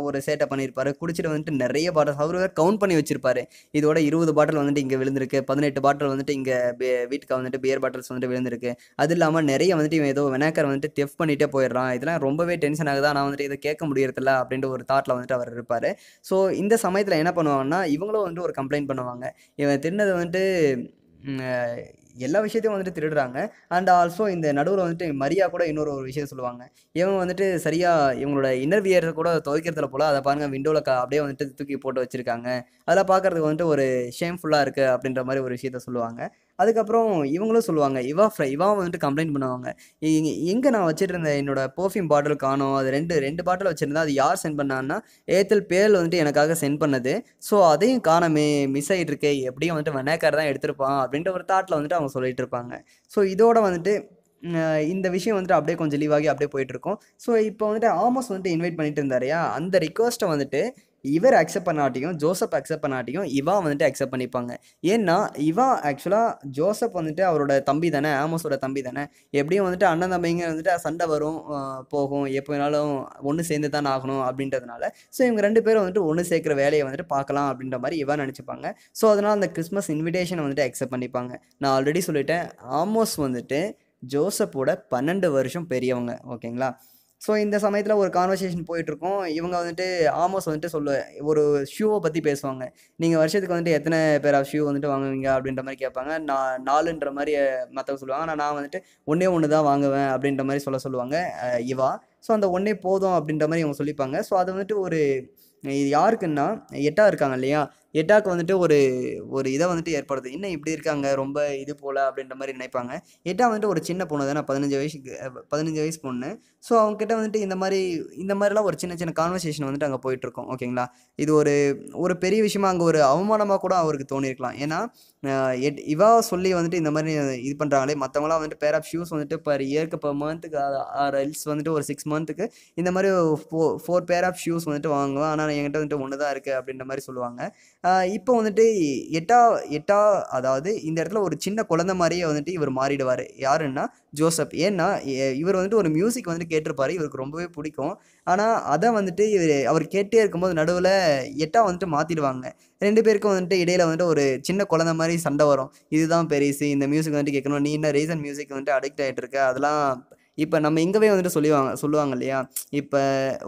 ஒரு சேட்டை பண்ணியிருப்பார் குடிச்சிட்டு வந்துட்டு நிறைய பாட்டில் அவரு கவுண்ட் பண்ணி வச்சிருப்பார் இதோட இருபது பாட்டில் வந்துட்டு இங்கே விழுந்திருக்கு பதினெட்டு பாட்டில் வந்துட்டு இங்கே வீட்டுக்கு வந்துட்டு பியர் பாட்டில்ஸ் வந்துட்டு விழுந்திருக்கு அது இல்லாமல் நிறைய வந்துட்டு இவன் ஏதோ வெனாக்கர் வந்துட்டு டெஃப் பண்ணிகிட்டே போயிடுறான் இதெல்லாம் ரொம்பவே டென்ஷன் ஆகுது ஆனால் வந்துட்டு இதை கேட்க முடியறதில்ல அப்படின்ற ஒரு தாட்டில் வந்துட்டு அவர் இருப்பார் ஸோ இந்த இந்த சமயத்தில் என்ன பண்ணுவாங்கன்னா இவங்களும் வந்துட்டு ஒரு கம்ப்ளைண்ட் பண்ணுவாங்க இவன் திருநதை வந்துட்டு எல்லா விஷயத்தையும் வந்துட்டு திருடுறாங்க அண்ட் ஆல்சோ இந்த நடுவில் வந்துட்டு மரியா கூட இன்னொரு ஒரு விஷயம் சொல்லுவாங்க இவங்க வந்துட்டு சரியாக இவங்களோட இன்டர்வியர் கூட துவைக்கிறதுல போல் அதை பாருங்கள் விண்டோவில் க அப்படியே வந்துட்டு தூக்கி போட்டு வச்சுருக்காங்க அதெல்லாம் பார்க்குறதுக்கு வந்துட்டு ஒரு ஷேம்ஃபுல்லாக இருக்குது அப்படின்ற மாதிரி ஒரு விஷயத்த சொல்லுவாங்க அதுக்கப்புறம் இவங்களும் சொல்லுவாங்க இவா ஃப்ரை இவா வந்துட்டு கம்ப்ளைண்ட் பண்ணுவாங்க எங்கே நான் வச்சுட்டு என்னோட பர்ஃப்யூம் பாட்டில் காணும் அது ரெண்டு ரெண்டு பாட்டில் வச்சுருந்தா அது யார் சென்ட் பண்ணான்னா ஏத்தல் பேரல் வந்துட்டு எனக்காக சென்ட் பண்ணது ஸோ அதையும் காணமே மிஸ் ஆகிட்டு இருக்கே எப்படியும் வந்துட்டு வெண்ணக்கார் தான் எடுத்திருப்பான் அப்படின்ற ஒரு தாட்டில் வந்துட்டு அவங்க சொல்லிட்டு இருப்பாங்க ஸோ இதோட வந்துட்டு இந்த விஷயம் வந்துட்டு அப்படியே கொஞ்சம் லீவாகி அப்படியே போயிட்டுருக்கோம் ஸோ இப்போ வந்துட்டு ஆமோஸ் வந்துட்டு இன்வைட் பண்ணிட்டு இருந்தாரையா அந்த ரிக்வஸ்ட்டை வந்துட்டு இவர் அக்செப்ட் பண்ணாட்டியும் ஜோசப் அக்செப்ட் பண்ணாட்டியும் இவா வந்துட்டு அக்செப்ட் பண்ணிப்பாங்க ஏன்னா இவா ஆக்சுவலாக ஜோசப் வந்துட்டு அவரோட தம்பி தானே ஆமோஸோட தம்பி தானே எப்படியும் வந்துட்டு அண்ணன் தம்பிங்க வந்துட்டு சண்டை வரும் போகும் எப்போ வேணாலும் ஒன்று சேர்ந்து தான் ஆகணும் அப்படின்றதுனால ஸோ இவங்க ரெண்டு பேரும் வந்துட்டு ஒன்று சேர்க்குற வேலையை வந்துட்டு பார்க்கலாம் அப்படின்ற மாதிரி இவா நினச்சிப்பாங்க ஸோ அதனால் அந்த கிறிஸ்மஸ் இன்விடேஷனை வந்துட்டு அக்செப்ட் பண்ணிப்பாங்க நான் ஆல்ரெடி சொல்லிட்டேன் ஆமோஸ் வந்துட்டு ஜோசப்போட பன்னெண்டு வருஷம் பெரியவங்க ஓகேங்களா ஸோ இந்த சமயத்தில் ஒரு கான்வர்சேஷன் போயிட்டுருக்கோம் இவங்க வந்துட்டு ஆமோஸ் வந்துட்டு சொல்லுவேன் ஒரு ஷூவை பற்றி பேசுவாங்க நீங்கள் வருஷத்துக்கு வந்துட்டு எத்தனை பேர் ஷூ வந்துட்டு வாங்குவீங்க அப்படின்ற மாதிரி கேட்பாங்க நான் நாலுன்ற மாதிரி மற்றவங்க சொல்லுவாங்க ஆனால் நான் வந்துட்டு ஒன்றே ஒன்று தான் வாங்குவேன் அப்படின்ற மாதிரி சொல்ல சொல்லுவாங்க இவா ஸோ அந்த ஒன்றே போதும் அப்படின்ற மாதிரி இவங்க சொல்லிப்பாங்க ஸோ அது வந்துட்டு ஒரு இது யாருக்குன்னா எட்டா இருக்காங்க இல்லையா எட்டாக்கு வந்துட்டு ஒரு ஒரு இதை வந்துட்டு ஏற்படுது இன்னும் இப்படி இருக்காங்க ரொம்ப இது போல் அப்படின்ற மாதிரி நினைப்பாங்க எட்டா வந்துட்டு ஒரு சின்ன பொண்ணு தானே பதினஞ்சு வயசுக்கு பதினஞ்சு வயசு பொண்ணு ஸோ அவங்ககிட்ட வந்துட்டு இந்த மாதிரி இந்த மாதிரிலாம் ஒரு சின்ன சின்ன கான்வர்சேஷன் வந்துட்டு அங்கே போயிட்டுருக்கோம் ஓகேங்களா இது ஒரு ஒரு பெரிய விஷயமா அங்கே ஒரு அவமானமாக கூட அவருக்கு தோணியிருக்கலாம் ஏன்னா எட் இவா சொல்லி வந்துட்டு இந்த மாதிரி இது பண்ணுறாங்களே மற்றவங்களாம் வந்துட்டு பேர் ஆஃப் ஷூஸ் வந்துட்டு பர் இயர்க்கு பர் மந்த்துக்கு ஆறு ஹெல்ஸ் வந்துட்டு ஒரு சிக்ஸ் மந்த்துக்கு இந்த மாதிரி ஃபோ ஃபோர் பேர் ஆஃப் ஷூஸ் வந்துட்டு வாங்குவேன் ஆனால் என்கிட்ட வந்துட்டு ஒன்று தான் இருக்குது அப்படின்ற மாதிரி சொல்லுவாங்க இப்போ வந்துட்டு எட்டா எட்டா அதாவது இந்த இடத்துல ஒரு சின்ன குழந்த மாதிரியே வந்துட்டு இவர் மாறிடுவார் யாருன்னா ஜோசப் ஏன்னா இவர் வந்துட்டு ஒரு மியூசிக் வந்துட்டு கேட்டிருப்பாரு இவருக்கு ரொம்பவே பிடிக்கும் ஆனால் அதை வந்துட்டு இவர் அவர் கேட்டே இருக்கும்போது நடுவில் எட்டா வந்துட்டு மாற்றிடுவாங்க ரெண்டு பேருக்கும் வந்துட்டு இடையில வந்துட்டு ஒரு சின்ன குழந்த மாதிரி சண்டை வரும் இதுதான் பெரிசு இந்த மியூசிக் வந்துட்டு கேட்கணும் நீ என்ன ரீசன் மியூசிக் வந்துட்டு அடிக்ட் ஆகிட்டு இருக்க அதெல்லாம் இப்போ நம்ம இங்கவே வந்துட்டு சொல்லுவாங்க சொல்லுவாங்க இல்லையா இப்போ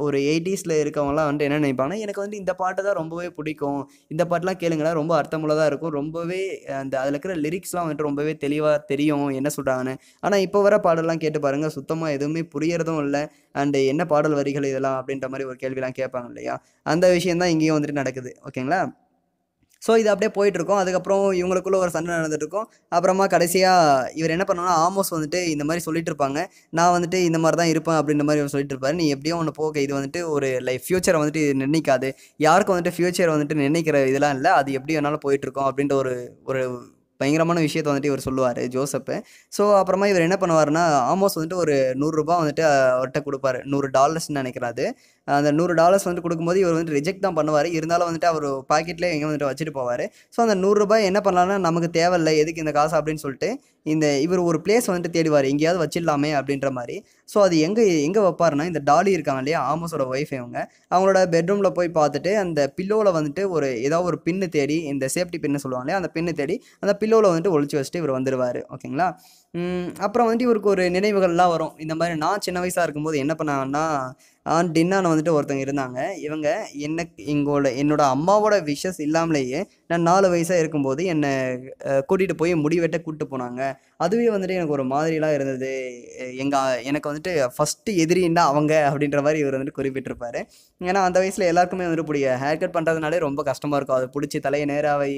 ஒரு எயிட்டிஸில் இருக்கவங்களாம் வந்துட்டு என்ன நினைப்பாங்கன்னா எனக்கு வந்து இந்த பாட்டு தான் ரொம்பவே பிடிக்கும் இந்த பாட்டெலாம் கேளுங்களா ரொம்ப அர்த்தமுள்ளதாக இருக்கும் ரொம்பவே அந்த அதில் இருக்கிற லிரிக்ஸ்லாம் வந்துட்டு ரொம்பவே தெளிவாக தெரியும் என்ன சொல்கிறாங்கன்னு ஆனால் இப்போ வர பாடலாம் கேட்டு பாருங்கள் சுத்தமாக எதுவுமே புரியறதும் இல்லை அண்டு என்ன பாடல் வரிகள் இதெல்லாம் அப்படின்ற மாதிரி ஒரு கேள்விலாம் கேட்பாங்க இல்லையா அந்த விஷயம் தான் இங்கேயும் வந்துட்டு நடக்குது ஓகேங்களா ஸோ இது அப்படியே போயிட்டுருக்கோம் அதுக்கப்புறம் இவங்களுக்குள்ளே ஒரு சண்டை நடந்துட்டுருக்கோம் அப்புறமா கடைசியாக இவர் என்ன பண்ணோன்னா ஆமோஸ் வந்துட்டு இந்த மாதிரி சொல்லிட்டு இருப்பாங்க நான் வந்துட்டு இந்த மாதிரி தான் இருப்பேன் அப்படின்ற மாதிரி அவர் சொல்லிட்டு இருப்பாரு நீ எப்படியும் ஒன்று போக இது வந்துட்டு ஒரு லைஃப் ஃப்யூச்சரை வந்துட்டு நினைக்காது யாருக்கும் வந்துட்டு ஃப்யூச்சர் வந்துட்டு நிர்ணயிக்கிற இதெல்லாம் இல்லை அது எப்படி வேணாலும் போயிட்டுருக்கோம் அப்படின்ற ஒரு ஒரு பயங்கரமான விஷயத்த வந்துட்டு இவர் சொல்லுவார் ஜோசப்பு ஸோ அப்புறமா இவர் என்ன பண்ணுவார்னா ஆமோஸ் வந்துட்டு ஒரு நூறுரூபா வந்துட்டு அவர்கிட்ட கொடுப்பாரு நூறு டாலர்ஸ்னு நினைக்கிறாரு அந்த நூறு டாலர்ஸ் வந்துட்டு கொடுக்கும்போது இவர் வந்துட்டு ரிஜெக்ட் தான் பண்ணுவார் இருந்தாலும் வந்துட்டு அவர் பாக்கெட்லேயே எங்கே வந்துட்டு வச்சுட்டு போவார் ஸோ அந்த நூறுரூபா என்ன பண்ணலாம்னா நமக்கு தேவையில்லை எதுக்கு இந்த காசு அப்படின்னு சொல்லிட்டு இந்த இவர் ஒரு பிளேஸ் வந்துட்டு தேடிவார் எங்கேயாவது வச்சிடலாமே அப்படின்ற மாதிரி ஸோ அது எங்கே எங்கே வைப்பாருன்னா இந்த டாலி இருக்காங்க இல்லையா ஆமஸோட ஒய்ஃப் இவங்க அவங்களோட பெட்ரூமில் போய் பார்த்துட்டு அந்த பில்லோவில் வந்துட்டு ஒரு ஏதாவது ஒரு பின்னு தேடி இந்த சேஃப்டி பின்னு சொல்லுவாங்க அந்த பின்னு தேடி அந்த பில்லோவில் வந்துட்டு ஒழிச்சு வச்சுட்டு இவர் வந்துடுவார் ஓகேங்களா அப்புறம் வந்துட்டு இவருக்கு ஒரு நினைவுகள்லாம் வரும் இந்த மாதிரி நான் சின்ன வயசாக இருக்கும்போது என்ன பண்ணாங்கன்னா டின்னான வந்துட்டு ஒருத்தவங்க இருந்தாங்க இவங்க என்ன எங்களோட என்னோட அம்மாவோட விஷஸ் இல்லாமலேயே நான் நாலு வயசாக இருக்கும்போது என்னை கூட்டிகிட்டு போய் முடிவெட்ட கூப்பிட்டு போனாங்க அதுவே வந்துட்டு எனக்கு ஒரு மாதிரிலாம் இருந்தது எங்கள் எனக்கு வந்துட்டு ஃபஸ்ட்டு எதிரின்னா அவங்க அப்படின்ற மாதிரி இவர் வந்துட்டு குறிப்பிட்டிருப்பாரு ஏன்னா அந்த வயசில் எல்லாருக்குமே வந்துட்டு பிடி ஹேர் கட் பண்ணுறதுனாலே ரொம்ப கஷ்டமாக இருக்கும் அது பிடிச்சி தலையை நேராகவே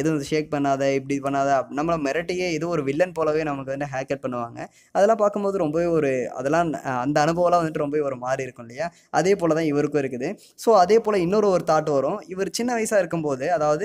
எதுவும் ஷேக் பண்ணாத இப்படி பண்ணாத நம்மளை மிரட்டியே இது ஒரு வில்லன் போலவே நமக்கு வந்து ஹேர் கட் பண்ணுவாங்க அதெல்லாம் பார்க்கும்போது ரொம்பவே ஒரு அதெல்லாம் அந்த அனுபவம்லாம் வந்துட்டு ரொம்பவே ஒரு மாறி இருக்கும் இல்லையா அதே போல் தான் இவருக்கும் இருக்குது ஸோ அதே போல் இன்னொரு ஒரு தாட் வரும் இவர் சின்ன வயசாக இருக்கும்போது அதாவது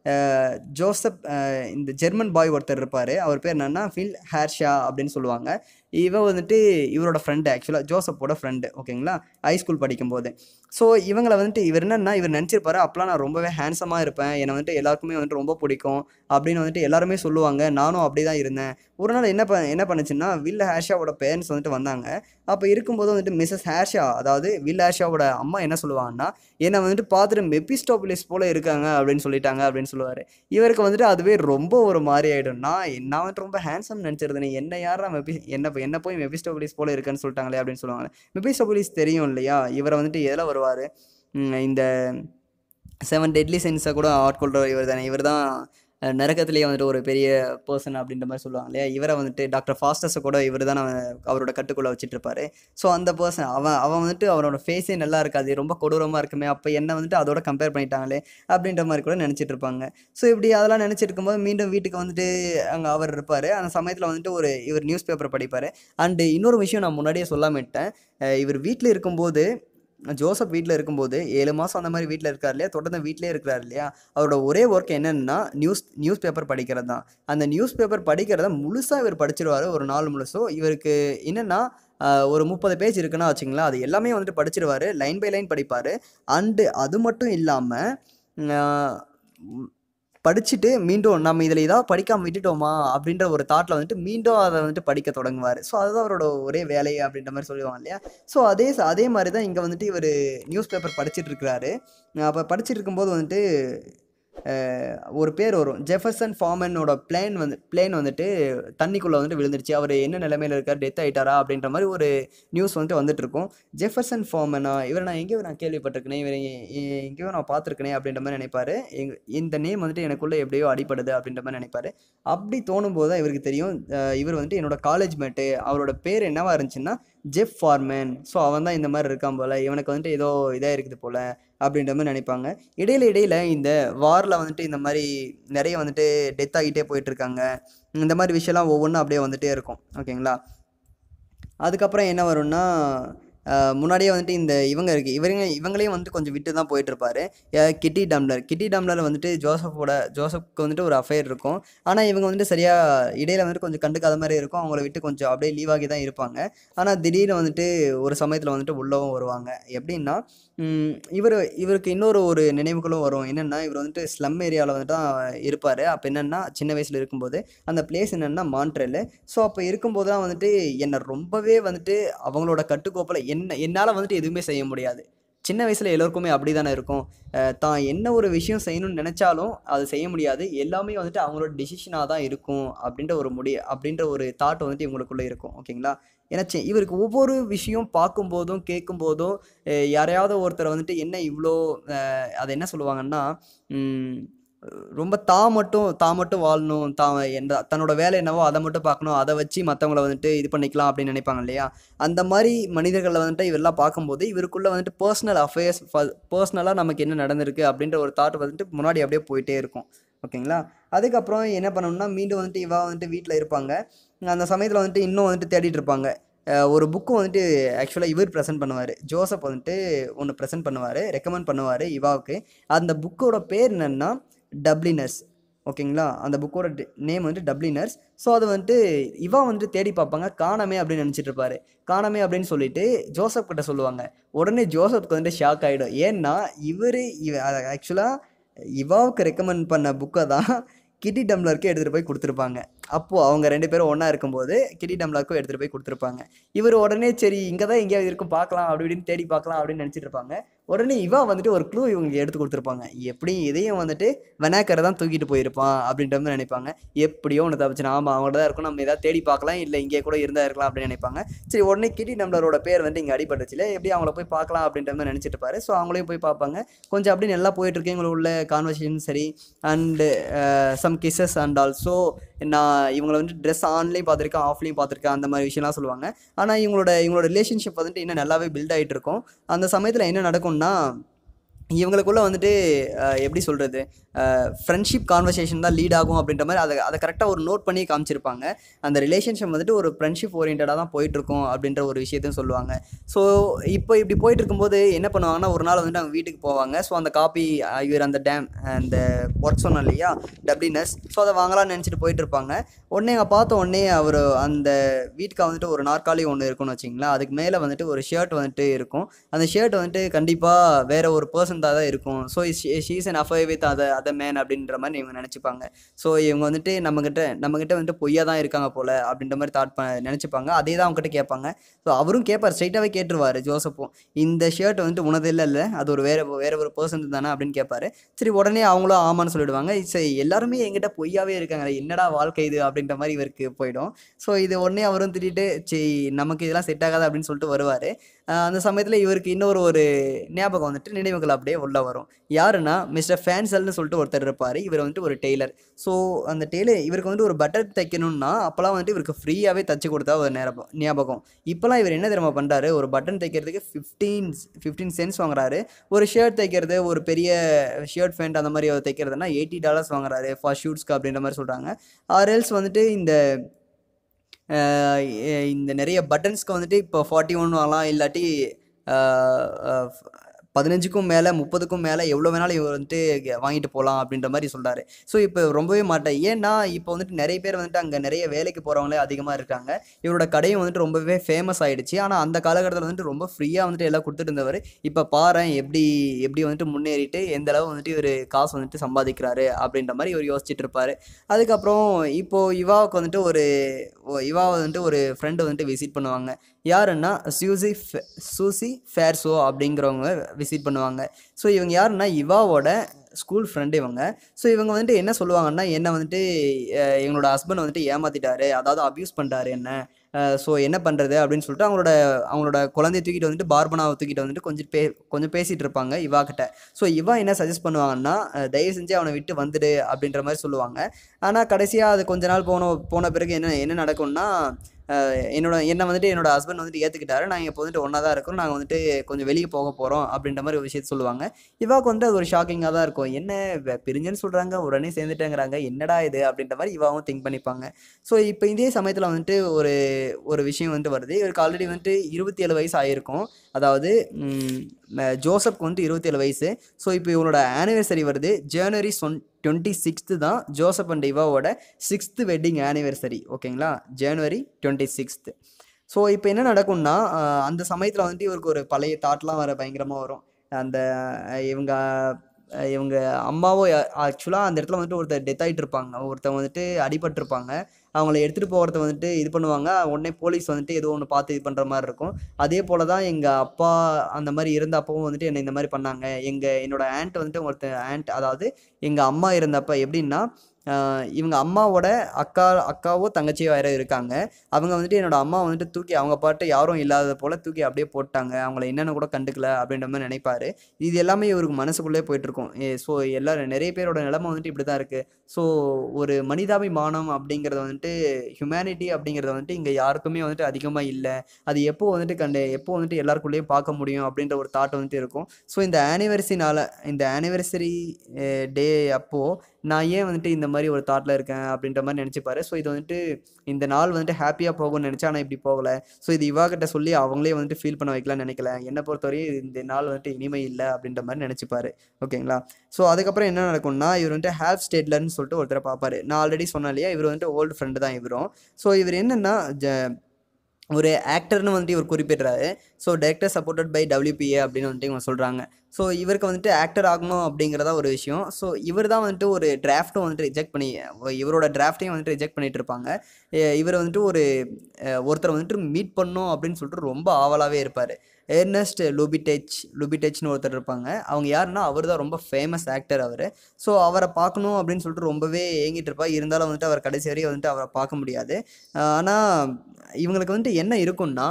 ஜோசப் இந்த ஜெர்மன் பாய் ஒருத்தர் இருப்பார் அவர் பேர் என்னென்னா ஃபில் ஹேர்ஷா அப்படின்னு சொல்லுவாங்க இவன் வந்துட்டு இவரோட ஃப்ரெண்டு ஆக்சுவலாக ஜோசப்போட ஃப்ரெண்டு ஓகேங்களா ஹை ஸ்கூல் படிக்கும்போது ஸோ இவங்களை வந்துட்டு இவர் என்னென்னா இவர் நினச்சிருப்பாரு அப்போலாம் நான் ரொம்பவே ஹேண்ட்ஸமாக இருப்பேன் என்னை வந்துட்டு எல்லாருக்குமே வந்துட்டு ரொம்ப பிடிக்கும் அப்படின்னு வந்துட்டு எல்லாருமே சொல்லுவாங்க நானும் அப்படி தான் இருந்தேன் ஒரு நாள் என்ன ப என்ன பண்ணுச்சுன்னா வில் ஹேர்ஷாவோட பேரண்ட்ஸ் வந்துட்டு வந்தாங்க அப்போ இருக்கும்போது வந்துட்டு மிஸ்ஸஸ் ஹேர்ஷா அதாவது வில் ஹேர்ஷாவோட அம்மா என்ன சொல்லுவாங்கன்னா என்னை வந்துட்டு பார்த்துட்டு மெப்பிஸ்டோபிலிஸ் போல் இருக்காங்க அப்படின்னு சொல்லிட்டாங்க அப்படின்னு சொல்லுவார் இவருக்கு வந்துட்டு அதுவே ரொம்ப ஒரு மாதிரி ஆகிடும் நான் என்ன வந்துட்டு ரொம்ப ஹேண்ட்ஸம் நீ என்ன நான் மெபி என்ன என்ன போய் மெபிஸ்டோபிலிஸ் போல இருக்குன்னு சொல்லிட்டாங்களே அப்படின்னு சொல்லுவாங்க மெபிஸ்டோபிலிஸ் தெரியும் இல்லையா இவரை வந்துட்டு எதில் வருவார் இந்த செவன் டெட்லி சென்ஸை கூட ஆட்கொள்கிற இவர் தானே இவர் தான் நரகத்திலேயே வந்துட்டு ஒரு பெரிய பர்சன் அப்படின்ற மாதிரி சொல்லுவாங்க இல்லையா இவரை வந்துட்டு டாக்டர் ஃபாஸ்டஸை கூட இவர் தான் அவரோட கட்டுக்குள்ளே வச்சுட்ருப்பாரு ஸோ அந்த பர்சன் அவன் அவன் வந்துட்டு அவனோட ஃபேஸே நல்லா இருக்காது ரொம்ப கொடூரமாக இருக்குமே அப்போ என்ன வந்துட்டு அதோட கம்பேர் பண்ணிட்டாங்களே அப்படின்ற மாதிரி கூட நினச்சிட்டு இருப்பாங்க ஸோ இப்படி அதெல்லாம் நினச்சிட்டு இருக்கும்போது மீண்டும் வீட்டுக்கு வந்துட்டு அங்கே அவர் இருப்பார் அந்த சமயத்தில் வந்துட்டு ஒரு இவர் நியூஸ் பேப்பர் படிப்பார் அண்டு இன்னொரு விஷயம் நான் முன்னாடியே சொல்லாமட்டேன் இவர் வீட்டில் இருக்கும்போது ஜோசப் வீட்டில் இருக்கும்போது ஏழு மாதம் அந்த மாதிரி வீட்டில் இருக்கார் இல்லையா தொடர்ந்து வீட்டிலே இருக்கிறார் இல்லையா அவரோட ஒரே ஒர்க் என்னென்னா நியூஸ் நியூஸ் பேப்பர் படிக்கிறது தான் அந்த நியூஸ் பேப்பர் படிக்கிறத முழுசாக இவர் படிச்சிருவார் ஒரு நாள் முழுசும் இவருக்கு என்னென்னா ஒரு முப்பது பேஜ் இருக்குன்னா வச்சுங்களா அது எல்லாமே வந்துட்டு படிச்சிருவார் லைன் பை லைன் படிப்பார் அண்டு அது மட்டும் இல்லாமல் படிச்சுட்டு மீண்டும் நம்ம இதில் ஏதாவது படிக்காமல் விட்டுட்டோமா அப்படின்ற ஒரு தாட்டில் வந்துட்டு மீண்டும் அதை வந்துட்டு படிக்க தொடங்குவார் ஸோ அதுதான் அவரோட ஒரே வேலை அப்படின்ற மாதிரி சொல்லுவாங்க இல்லையா ஸோ அதே அதே மாதிரி தான் இங்கே வந்துட்டு இவர் நியூஸ் பேப்பர் படிச்சுட்டு இருக்கிறாரு அப்போ படிச்சுட்டு இருக்கும்போது வந்துட்டு ஒரு பேர் வரும் ஜெஃபர்சன் ஃபார்மனோட பிளேன் வந்து பிளேன் வந்துட்டு தண்ணிக்குள்ளே வந்துட்டு விழுந்துருச்சு அவர் என்ன நிலைமையில் இருக்கார் டெத் ஆகிட்டாரா அப்படின்ற மாதிரி ஒரு நியூஸ் வந்துட்டு வந்துட்டு இருக்கும் ஜெஃபர்சன் ஃபார்மனா இவரை நான் எங்கேயோ நான் கேள்விப்பட்டிருக்கேனே இவர் எங்கேயோ நான் பார்த்துருக்கனே அப்படின்ற மாதிரி நினைப்பார் இந்த நேம் வந்துட்டு எனக்குள்ளே எப்படியோ அடிப்படுது அப்படின்ற மாதிரி நினைப்பார் அப்படி தோணும் போது தான் இவருக்கு தெரியும் இவர் வந்துட்டு என்னோட காலேஜ் மேட்டு அவரோட பேர் என்னவாக இருந்துச்சுன்னா ஜெஃப் ஃபார்மேன் ஸோ அவன் தான் இந்த மாதிரி இருக்கான் போல் இவனுக்கு வந்துட்டு ஏதோ இதாக இருக்குது போல் அப்படின்ற மாதிரி நினைப்பாங்க இடையில இடையில இந்த வாரில் வந்துட்டு இந்த மாதிரி நிறைய வந்துட்டு டெத் ஆகிட்டே போயிட்டுருக்காங்க இந்த மாதிரி விஷயம்லாம் ஒவ்வொன்றும் அப்படியே வந்துகிட்டே இருக்கும் ஓகேங்களா அதுக்கப்புறம் என்ன வரும்னா முன்னாடியே வந்துட்டு இந்த இவங்க இருக்குது இவங்க இவங்களையும் வந்துட்டு கொஞ்சம் விட்டு தான் போயிட்டுருப்பாரு கிட்டி டம்ளர் கிட்டி டம்ளரில் வந்துட்டு ஜோசஃபோட ஜோசப்க்கு வந்துட்டு ஒரு அஃபையர் இருக்கும் ஆனால் இவங்க வந்துட்டு சரியாக இடையில வந்துட்டு கொஞ்சம் கண்டுக்காத மாதிரி இருக்கும் அவங்கள விட்டு கொஞ்சம் அப்படியே லீவாகி தான் இருப்பாங்க ஆனால் திடீர்னு வந்துட்டு ஒரு சமயத்தில் வந்துட்டு உள்ளவும் வருவாங்க எப்படின்னா இவர் இவருக்கு இன்னொரு ஒரு நினைவுகளும் வரும் என்னென்னா இவர் வந்துட்டு ஸ்லம் ஏரியாவில் வந்துட்டு தான் இருப்பார் அப்போ என்னென்னா சின்ன வயசில் இருக்கும்போது அந்த பிளேஸ் என்னென்னா மான்ட்ரல் ஸோ அப்போ இருக்கும்போது தான் வந்துட்டு என்னை ரொம்பவே வந்துட்டு அவங்களோட கட்டுக்கோப்பில் என்ன என்ன என்னால் வந்துட்டு எதுவுமே செய்ய முடியாது சின்ன வயசில் எல்லோருக்குமே அப்படி தானே இருக்கும் தான் என்ன ஒரு விஷயம் செய்யணும்னு நினச்சாலும் அது செய்ய முடியாது எல்லாமே வந்துட்டு அவங்களோட டிசிஷனாக தான் இருக்கும் அப்படின்ற ஒரு முடி அப்படின்ற ஒரு தாட் வந்துட்டு இவங்களுக்குள்ளே இருக்கும் ஓகேங்களா ஏன்னா இவருக்கு ஒவ்வொரு விஷயம் பார்க்கும்போதும் கேட்கும்போதும் யாரையாவது ஒருத்தரை வந்துட்டு என்ன இவ்வளோ அதை என்ன சொல்லுவாங்கன்னா ரொம்ப தா மட்டும் தா மட்டும் வாழணும் தான் என்ற தன்னோட வேலை என்னவோ அதை மட்டும் பார்க்கணும் அதை வச்சு மற்றவங்கள வந்துட்டு இது பண்ணிக்கலாம் அப்படின்னு நினைப்பாங்க இல்லையா அந்த மாதிரி மனிதர்களை வந்துட்டு இவரெல்லாம் பார்க்கும்போது இவருக்குள்ளே வந்துட்டு பர்சனல் அஃபேர்ஸ் பர்சனலாக நமக்கு என்ன நடந்திருக்கு அப்படின்ற ஒரு தாட் வந்துட்டு முன்னாடி அப்படியே போயிட்டே இருக்கும் ஓகேங்களா அதுக்கப்புறம் என்ன பண்ணணும்னா மீண்டும் வந்துட்டு இவா வந்துட்டு வீட்டில் இருப்பாங்க அந்த சமயத்தில் வந்துட்டு இன்னும் வந்துட்டு தேடிட்டு இருப்பாங்க ஒரு புக்கு வந்துட்டு ஆக்சுவலாக இவர் ப்ரெசென்ட் பண்ணுவார் ஜோசப் வந்துட்டு ஒன்று ப்ரெசென்ட் பண்ணுவார் ரெக்கமெண்ட் பண்ணுவார் இவாவுக்கு அந்த புக்கோட பேர் என்னென்னா டப்ளினர்ஸ் ஓகேங்களா அந்த புக்கோட நேம் வந்து டப்ளினர்ஸ் ஸோ அதை வந்துட்டு இவா வந்துட்டு தேடி பார்ப்பாங்க காணமே அப்படின்னு நினச்சிட்டு இருப்பாரு காணமே அப்படின்னு சொல்லிட்டு ஜோசப் கிட்ட சொல்லுவாங்க உடனே ஜோசப்க்கு வந்துட்டு ஷாக் ஆகிடும் ஏன்னா இவர் இவ ஆக்சுவலாக இவாவுக்கு ரெக்கமெண்ட் பண்ண புக்கை தான் கிட்டி டம்ளருக்கு எடுத்துகிட்டு போய் கொடுத்துருப்பாங்க அப்போது அவங்க ரெண்டு பேரும் ஒன்றா இருக்கும்போது டம்ளாக்கும் எடுத்துகிட்டு போய் கொடுத்துருப்பாங்க இவர் உடனே சரி இங்கே தான் எங்கேயாவது இருக்கும் பார்க்கலாம் அப்படி இப்படின்னு தேடி பார்க்கலாம் அப்படின்னு நினச்சிட்டு இருப்பாங்க உடனே இவன் வந்துட்டு ஒரு க்ளூ இவங்க எடுத்து கொடுத்துருப்பாங்க எப்படி இதையும் வந்துட்டு வெனாக்கரை தான் தூக்கிட்டு போயிருப்பான் அப்படின்ற மாதிரி நினைப்பாங்க எப்படியோ ஒன்று தப்பிச்சு நாம அவங்கள்ட்ட தான் இருக்கும் நம்ம எதாவது தேடி பார்க்கலாம் இல்லை இங்கே கூட இருந்தால் இருக்கலாம் அப்படின்னு நினைப்பாங்க சரி உடனே கிட்டி நம்மளோட பேர் வந்துட்டு இங்கே அடிபட்டுச்சுல எப்படி அவங்கள போய் பார்க்கலாம் அப்படின்ற மாதிரி நினச்சிட்டு இருப்பாரு ஸோ அவங்களையும் போய் பார்ப்பாங்க கொஞ்சம் அப்படி நல்லா போயிட்டு இருக்கு உள்ள கான்வர்சேஷன் சரி and some kisses and also நான் இவங்களை வந்து ட்ரெஸ் ஆன்லையும் பார்த்துருக்கேன் ஆஃப்லையும் பார்த்துருக்கேன் அந்த மாதிரி விஷயம்லாம் சொல்லுவாங்க ஆனால் இவங்களோட இவங்களோட ரிலேஷன்ஷிப் வந்துட்டு இன்னும் நல்லாவே பில்ட் ஆகிட்டு இருக்கும் அந்த சமயத்தில் என்ன நடக்கும்னா இவங்களுக்குள்ளே வந்துட்டு எப்படி சொல்கிறது ஃப்ரெண்ட்ஷிப் கான்வர்சேஷன் தான் லீட் ஆகும் அப்படின்ற மாதிரி அதை அதை கரெக்டாக ஒரு நோட் பண்ணி காமிச்சிருப்பாங்க அந்த ரிலேஷன்ஷிப் வந்துட்டு ஒரு ஃப்ரெண்ட்ஷிப் ஓரியன்டாக தான் போயிட்டுருக்கோம் அப்படின்ற ஒரு விஷயத்தையும் சொல்லுவாங்க ஸோ இப்போ இப்படி போயிட்டுருக்கும்போது இருக்கும்போது என்ன பண்ணுவாங்கன்னா ஒரு நாள் வந்துட்டு அவங்க வீட்டுக்கு போவாங்க ஸோ அந்த காப்பி ஐயர் அந்த டேம் அந்த ஒர்க் சொன்னோம் இல்லையா டப்ளினஸ் ஸோ அதை வாங்கலாம்னு நினச்சிட்டு போயிட்டு இருப்பாங்க உடனே அங்கே பார்த்த உடனே அவர் அந்த வீட்டுக்காக வந்துட்டு ஒரு நாற்காலி ஒன்று இருக்குன்னு வச்சிங்களா அதுக்கு மேலே வந்துட்டு ஒரு ஷர்ட் வந்துட்டு இருக்கும் அந்த ஷர்ட் வந்துட்டு கண்டிப்பாக வேறு ஒரு பர்சன் இருந்தால் தான் இருக்கும் so she's and affair with அதை அதை மேன் அப்படின்ற மாதிரி இவங்க நினச்சிப்பாங்க ஸோ இவங்க வந்துட்டு நம்மக்கிட்ட நம்மக்கிட்ட வந்துட்டு பொய்யா தான் இருக்காங்க போல் அப்படின்ற மாதிரி தாட் ப நினச்சிப்பாங்க அதே தான் அவங்ககிட்ட கேட்பாங்க ஸோ அவரும் கேட்பார் ஸ்ட்ரைட்டாகவே கேட்டுருவார் ஜோசப்பும் இந்த ஷர்ட் வந்துட்டு உனது இல்லை இல்லை அது ஒரு வேறு வேறு ஒரு பர்சன் தானே அப்படின்னு கேட்பாரு சரி உடனே அவங்களும் ஆமான்னு சொல்லிடுவாங்க சரி எல்லாருமே எங்கிட்ட பொய்யாவே இருக்காங்க என்னடா வாழ்க்கை இது அப்படின்ற மாதிரி இவருக்கு போயிடும் ஸோ இது உடனே அவரும் திட்டிட்டு சரி நமக்கு இதெல்லாம் செட் ஆகாது அப்படின்னு சொல்லிட்டு வருவார் அந்த சமயத்தில் இவருக்கு இன்னொரு ஒரு ஞாபகம் வந்துட்டு நினைவுகள் அப்படியே உள்ளே வரும் யாருன்னா மிஸ்டர் ஃபேன்சல்னு சொல்லிட்டு ஒருத்தர் இருப்பார் இவர் வந்துட்டு ஒரு டெய்லர் ஸோ அந்த டெய்லர் இவருக்கு வந்துட்டு ஒரு பட்டர் தைக்கணும்னா அப்போலாம் வந்துட்டு இவருக்கு ஃப்ரீயாகவே தைச்சி கொடுத்தா ஒரு நேரம் ஞாபகம் இப்போலாம் இவர் என்ன தெரியுமா பண்ணுறாரு ஒரு பட்டன் தைக்கிறதுக்கு ஃபிஃப்டீன் ஃபிஃப்டீன் சென்ட்ஸ் வாங்குறாரு ஒரு ஷர்ட் தைக்கிறது ஒரு பெரிய ஷர்ட் ஃபேண்ட் அந்த மாதிரி தைக்கிறதுனா எயிட்டி டாலர்ஸ் வாங்குறாரு ஃபார் ஷூட்ஸ்க்கு அப்படின்ற மாதிரி சொல்கிறாங்க ஆர்எல்ஸ் வந்துட்டு இந்த இந்த நிறைய பட்டன்ஸ்க்கு வந்துட்டு இப்போ ஃபார்ட்டி ஒன் வரலாம் இல்லாட்டி பதினஞ்சுக்கும் மேலே முப்பதுக்கும் மேலே எவ்வளோ வேணாலும் இவர் வந்துட்டு வாங்கிட்டு போகலாம் அப்படின்ற மாதிரி சொல்கிறாரு ஸோ இப்போ ரொம்பவே மாட்டேன் ஏன்னா இப்போ வந்துட்டு நிறைய பேர் வந்துட்டு அங்கே நிறைய வேலைக்கு போகிறவங்களே அதிகமாக இருக்காங்க இவரோட கடையும் வந்துட்டு ரொம்பவே ஃபேமஸ் ஆகிடுச்சு ஆனால் அந்த காலகட்டத்தில் வந்துட்டு ரொம்ப ஃப்ரீயாக வந்துட்டு எல்லாம் கொடுத்துட்டு இருந்தவர் இப்போ பாரு எப்படி எப்படி வந்துட்டு முன்னேறிட்டு எந்த அளவு வந்துட்டு இவர் காசு வந்துட்டு சம்பாதிக்கிறாரு அப்படின்ற மாதிரி இவர் யோசிச்சுட்டு இருப்பார் அதுக்கப்புறம் இப்போது இவாவுக்கு வந்துட்டு ஒரு இவா வந்துட்டு ஒரு ஃப்ரெண்டு வந்துட்டு விசிட் பண்ணுவாங்க யாருன்னா சூசி சூசி ஃபேர்ஸோ அப்படிங்கிறவங்க விசிட் பண்ணுவாங்க ஸோ இவங்க யாருன்னா இவாவோட ஸ்கூல் ஃப்ரெண்டு இவங்க ஸோ இவங்க வந்துட்டு என்ன சொல்லுவாங்கன்னா என்ன வந்துட்டு எங்களோட ஹஸ்பண்ட் வந்துட்டு ஏமாத்திட்டாரு அதாவது அப்யூஸ் பண்ணிட்டாரு என்ன ஸோ என்ன பண்ணுறது அப்படின்னு சொல்லிட்டு அவங்களோட அவங்களோட குழந்தைய தூக்கிட்டு வந்துட்டு பார்பனாவை தூக்கிட்டு வந்துட்டு கொஞ்சம் பே கொஞ்சம் பேசிகிட்டு இருப்பாங்க இவா கிட்ட ஸோ இவா என்ன சஜஸ்ட் பண்ணுவாங்கன்னா தயவு செஞ்சு அவனை விட்டு வந்துடு அப்படின்ற மாதிரி சொல்லுவாங்க ஆனால் கடைசியாக அது கொஞ்ச நாள் போன போன பிறகு என்ன என்ன நடக்கும்னா என்னோட என்னை வந்துட்டு என்னோட ஹஸ்பண்ட் வந்துட்டு ஏற்றுக்கிட்டாரு நாங்கள் இப்போ வந்துட்டு ஒன்றா தான் இருக்கோம் நாங்கள் வந்துட்டு கொஞ்சம் வெளியே போக போகிறோம் அப்படின்ற மாதிரி ஒரு விஷயத்த சொல்லுவாங்க இவாக்கு வந்துட்டு அது ஒரு ஷாக்கிங்காக தான் இருக்கும் என்ன பிரிஞ்சுன்னு சொல்கிறாங்க உடனே சேர்ந்துட்டேங்கிறாங்க என்னடா இது அப்படின்ற மாதிரி இவாவும் திங்க் பண்ணிப்பாங்க ஸோ இப்போ இதே சமயத்தில் வந்துட்டு ஒரு ஒரு விஷயம் வந்துட்டு வருது இவருக்கு ஆல்ரெடி வந்துட்டு இருபத்தி ஏழு வயசு ஆகிருக்கும் அதாவது ஜோசப்க்கு வந்துட்டு இருபத்தி ஏழு வயசு ஸோ இப்போ இவனோட ஆனிவர்சரி வருது ஜனவரி சொன் டுவெண்ட்டி சிக்ஸ்த்து தான் ஜோசப் அண்ட் இவாவோட சிக்ஸ்த்து வெட்டிங் ஆனிவர்சரி ஓகேங்களா ஜனவரி டுவெண்ட்டி சிக்ஸ்த்து ஸோ இப்போ என்ன நடக்கும்னா அந்த சமயத்தில் வந்துட்டு இவருக்கு ஒரு பழைய தாட்லாம் வர பயங்கரமாக வரும் அந்த இவங்க இவங்க அம்மாவோ ஆக்சுவலாக அந்த இடத்துல வந்துட்டு ஒருத்தர் டெத் ஆகிட்டு இருப்பாங்க ஒருத்தர் வந்துட்டு அடிபட்டிருப்பாங்க அவங்கள எடுத்துகிட்டு போகிறத வந்துட்டு இது பண்ணுவாங்க உடனே போலீஸ் வந்துட்டு ஏதோ ஒன்று பார்த்து இது பண்ணுற மாதிரி இருக்கும் அதே போல் தான் எங்கள் அப்பா அந்த மாதிரி இருந்த அப்பவும் வந்துட்டு என்னை இந்த மாதிரி பண்ணாங்க எங்கள் என்னோடய ஆண்ட் வந்துட்டு ஒருத்தர் ஆண்ட் அதாவது எங்கள் அம்மா இருந்தப்போ எப்படின்னா இவங்க அம்மாவோட அக்கா அக்காவோ தங்கச்சியோ யாரோ இருக்காங்க அவங்க வந்துட்டு என்னோட அம்மா வந்துட்டு தூக்கி அவங்க பாட்டு யாரும் இல்லாத போல் தூக்கி அப்படியே போட்டாங்க அவங்கள என்னென்ன கூட கண்டுக்கல அப்படின்ற மாதிரி நினைப்பாரு இது எல்லாமே இவருக்கு மனசுக்குள்ளே போயிட்டுருக்கும் ஸோ எல்லாரும் நிறைய பேரோட நிலமை வந்துட்டு இப்படி தான் இருக்குது ஸோ ஒரு மனிதாபிமானம் அப்படிங்கிறத வந்துட்டு ஹியூமனிட்டி அப்படிங்கிறத வந்துட்டு இங்கே யாருக்குமே வந்துட்டு அதிகமாக இல்லை அது எப்போ வந்துட்டு கண்டு எப்போ வந்துட்டு எல்லாருக்குள்ளேயும் பார்க்க முடியும் அப்படின்ற ஒரு தாட் வந்துட்டு இருக்கும் ஸோ இந்த ஆனிவர்சரினால் இந்த ஆனிவர்சரி டே அப்போது நான் ஏன் வந்துட்டு இந்த மாதிரி ஒரு தாட்டில் இருக்கேன் அப்படின்ற மாதிரி நினச்சிப்பாரு ஸோ இது வந்துட்டு இந்த நாள் வந்துட்டு ஹாப்பியாக போகும்னு நினச்சா ஆனால் இப்படி போகலை ஸோ இது இவாகிட்ட சொல்லி அவங்களே வந்துட்டு ஃபீல் பண்ண வைக்கலாம்னு நினைக்கல என்னை பொறுத்தவரையும் இந்த நாள் வந்துட்டு இனிமை இல்லை அப்படின்ற மாதிரி நினச்சிப்பாரு ஓகேங்களா ஸோ அதுக்கப்புறம் என்ன நடக்கும்னா இவர் வந்துட்டு ஹேப் ஸ்டேட்லர்னு சொல்லிட்டு ஒருத்தரை பார்ப்பாரு நான் ஆல்ரெடி சொன்னேன் இல்லையா இவர் வந்துட்டு ஓல்டு ஃப்ரெண்டு தான் இவரும் ஸோ இவர் என்னென்னா ஜ ஒரு ஆக்டர்னு வந்துட்டு இவர் குறிப்பிடுறாரு so director supported by WPA அப்படின்னு வந்துட்டு இவங்க சொல்கிறாங்க ஸோ இவருக்கு வந்துட்டு ஆக்டர் ஆகணும் அப்படிங்கிறதா ஒரு விஷயம் ஸோ இவர் தான் வந்துட்டு ஒரு டிராஃப்ட்டும் வந்துட்டு ரிஜெக்ட் பண்ணி இவரோட டிராஃப்டையும் வந்துட்டு ரிஜெக்ட் பண்ணிட்டு இருப்பாங்க இவர் வந்துட்டு ஒரு ஒருத்தர் வந்துட்டு மீட் பண்ணும் அப்படின்னு சொல்லிட்டு ரொம்ப ஆவலாகவே இருப்பார் ஏர்னஸ்ட் லூபிடெச் லூபிடெச்னு ஒருத்தர் இருப்பாங்க அவங்க யாருன்னா அவர் தான் ரொம்ப ஃபேமஸ் ஆக்டர் அவர் ஸோ அவரை பார்க்கணும் அப்படின்னு சொல்லிட்டு ரொம்பவே ஏங்கிட்டு இருப்பார் இருந்தாலும் வந்துட்டு அவர் கடைசி வரையும் வந்துட்டு அவரை பார்க்க முடியாது ஆனால் இவங்களுக்கு வந்துட்டு என்ன இருக்குன்னா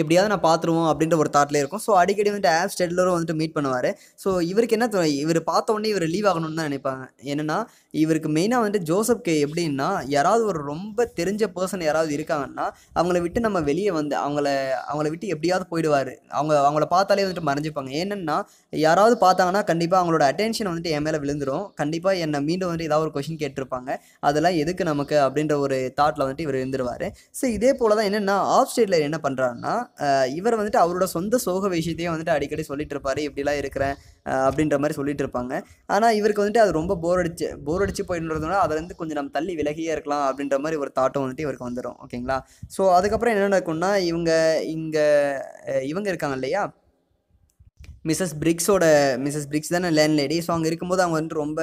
எப்படியாவது நான் பார்த்துருவோம் அப்படின்ற ஒரு தாட்லேயே இருக்கும் ஸோ அடிக்கடி வந்துட்டு ஆப் ஸ்டெட்லரும் வந்துட்டு மீட் பண்ணுவார் ஸோ இவருக்கு என்ன இவர் பார்த்த உடனே இவர் லீவ் ஆகணும்னு தான் நினைப்பாங்க என்னென்னா இவருக்கு மெயினாக வந்துட்டு ஜோசப்க்கு எப்படின்னா யாராவது ஒரு ரொம்ப தெரிஞ்ச பர்சன் யாராவது இருக்காங்கன்னா அவங்கள விட்டு நம்ம வெளியே வந்து அவங்கள அவங்கள விட்டு எப்படியாவது போயிடுவார் அவங்க அவங்கள பார்த்தாலே வந்துட்டு மறைஞ்சிப்பாங்க ஏன்னா யாராவது பார்த்தாங்கன்னா கண்டிப்பாக அவங்களோட அட்டென்ஷன் வந்துட்டு என் மேலே விழுந்துடும் கண்டிப்பாக என்னை மீண்டும் வந்துட்டு ஏதாவது ஒரு கொஷின் கேட்டிருப்பாங்க அதெல்லாம் எதுக்கு நமக்கு அப்படின்ற ஒரு தாட்டில் வந்துட்டு இவர் இருந்துருவார் ஸோ இதே போல் தான் என்னென்னா ஆஃப் ஸ்டேட்டில் என்ன பண்ணுறாருன்னா இவர் வந்துட்டு அவரோட சொந்த சோக விஷயத்தையே வந்துட்டு அடிக்கடி சொல்லிட்டு இருப்பாரு இப்படிலாம் இருக்கிறேன் அப்படின்ற மாதிரி சொல்லிட்டு இருப்பாங்க ஆனால் இவருக்கு வந்துட்டு அது ரொம்ப போர் அடிச்சு போர் அடிச்சு போயிடுறதுனால அதுலேருந்து கொஞ்சம் நம்ம தள்ளி விலகியே இருக்கலாம் அப்படின்ற மாதிரி ஒரு தாட்டம் வந்துட்டு இவருக்கு வந்துடும் ஓகேங்களா ஸோ அதுக்கப்புறம் என்ன நடக்கும்னா இவங்க இங்கே இவங்க இருக்காங்க இல்லையா மிஸ்ஸஸ் பிரிக்ஸோட மிஸ்ஸஸ் பிரிக்ஸ் தானே லேண்ட் லேடி ஸோ அங்கே இருக்கும்போது அவங்க வந்துட்டு ரொம்ப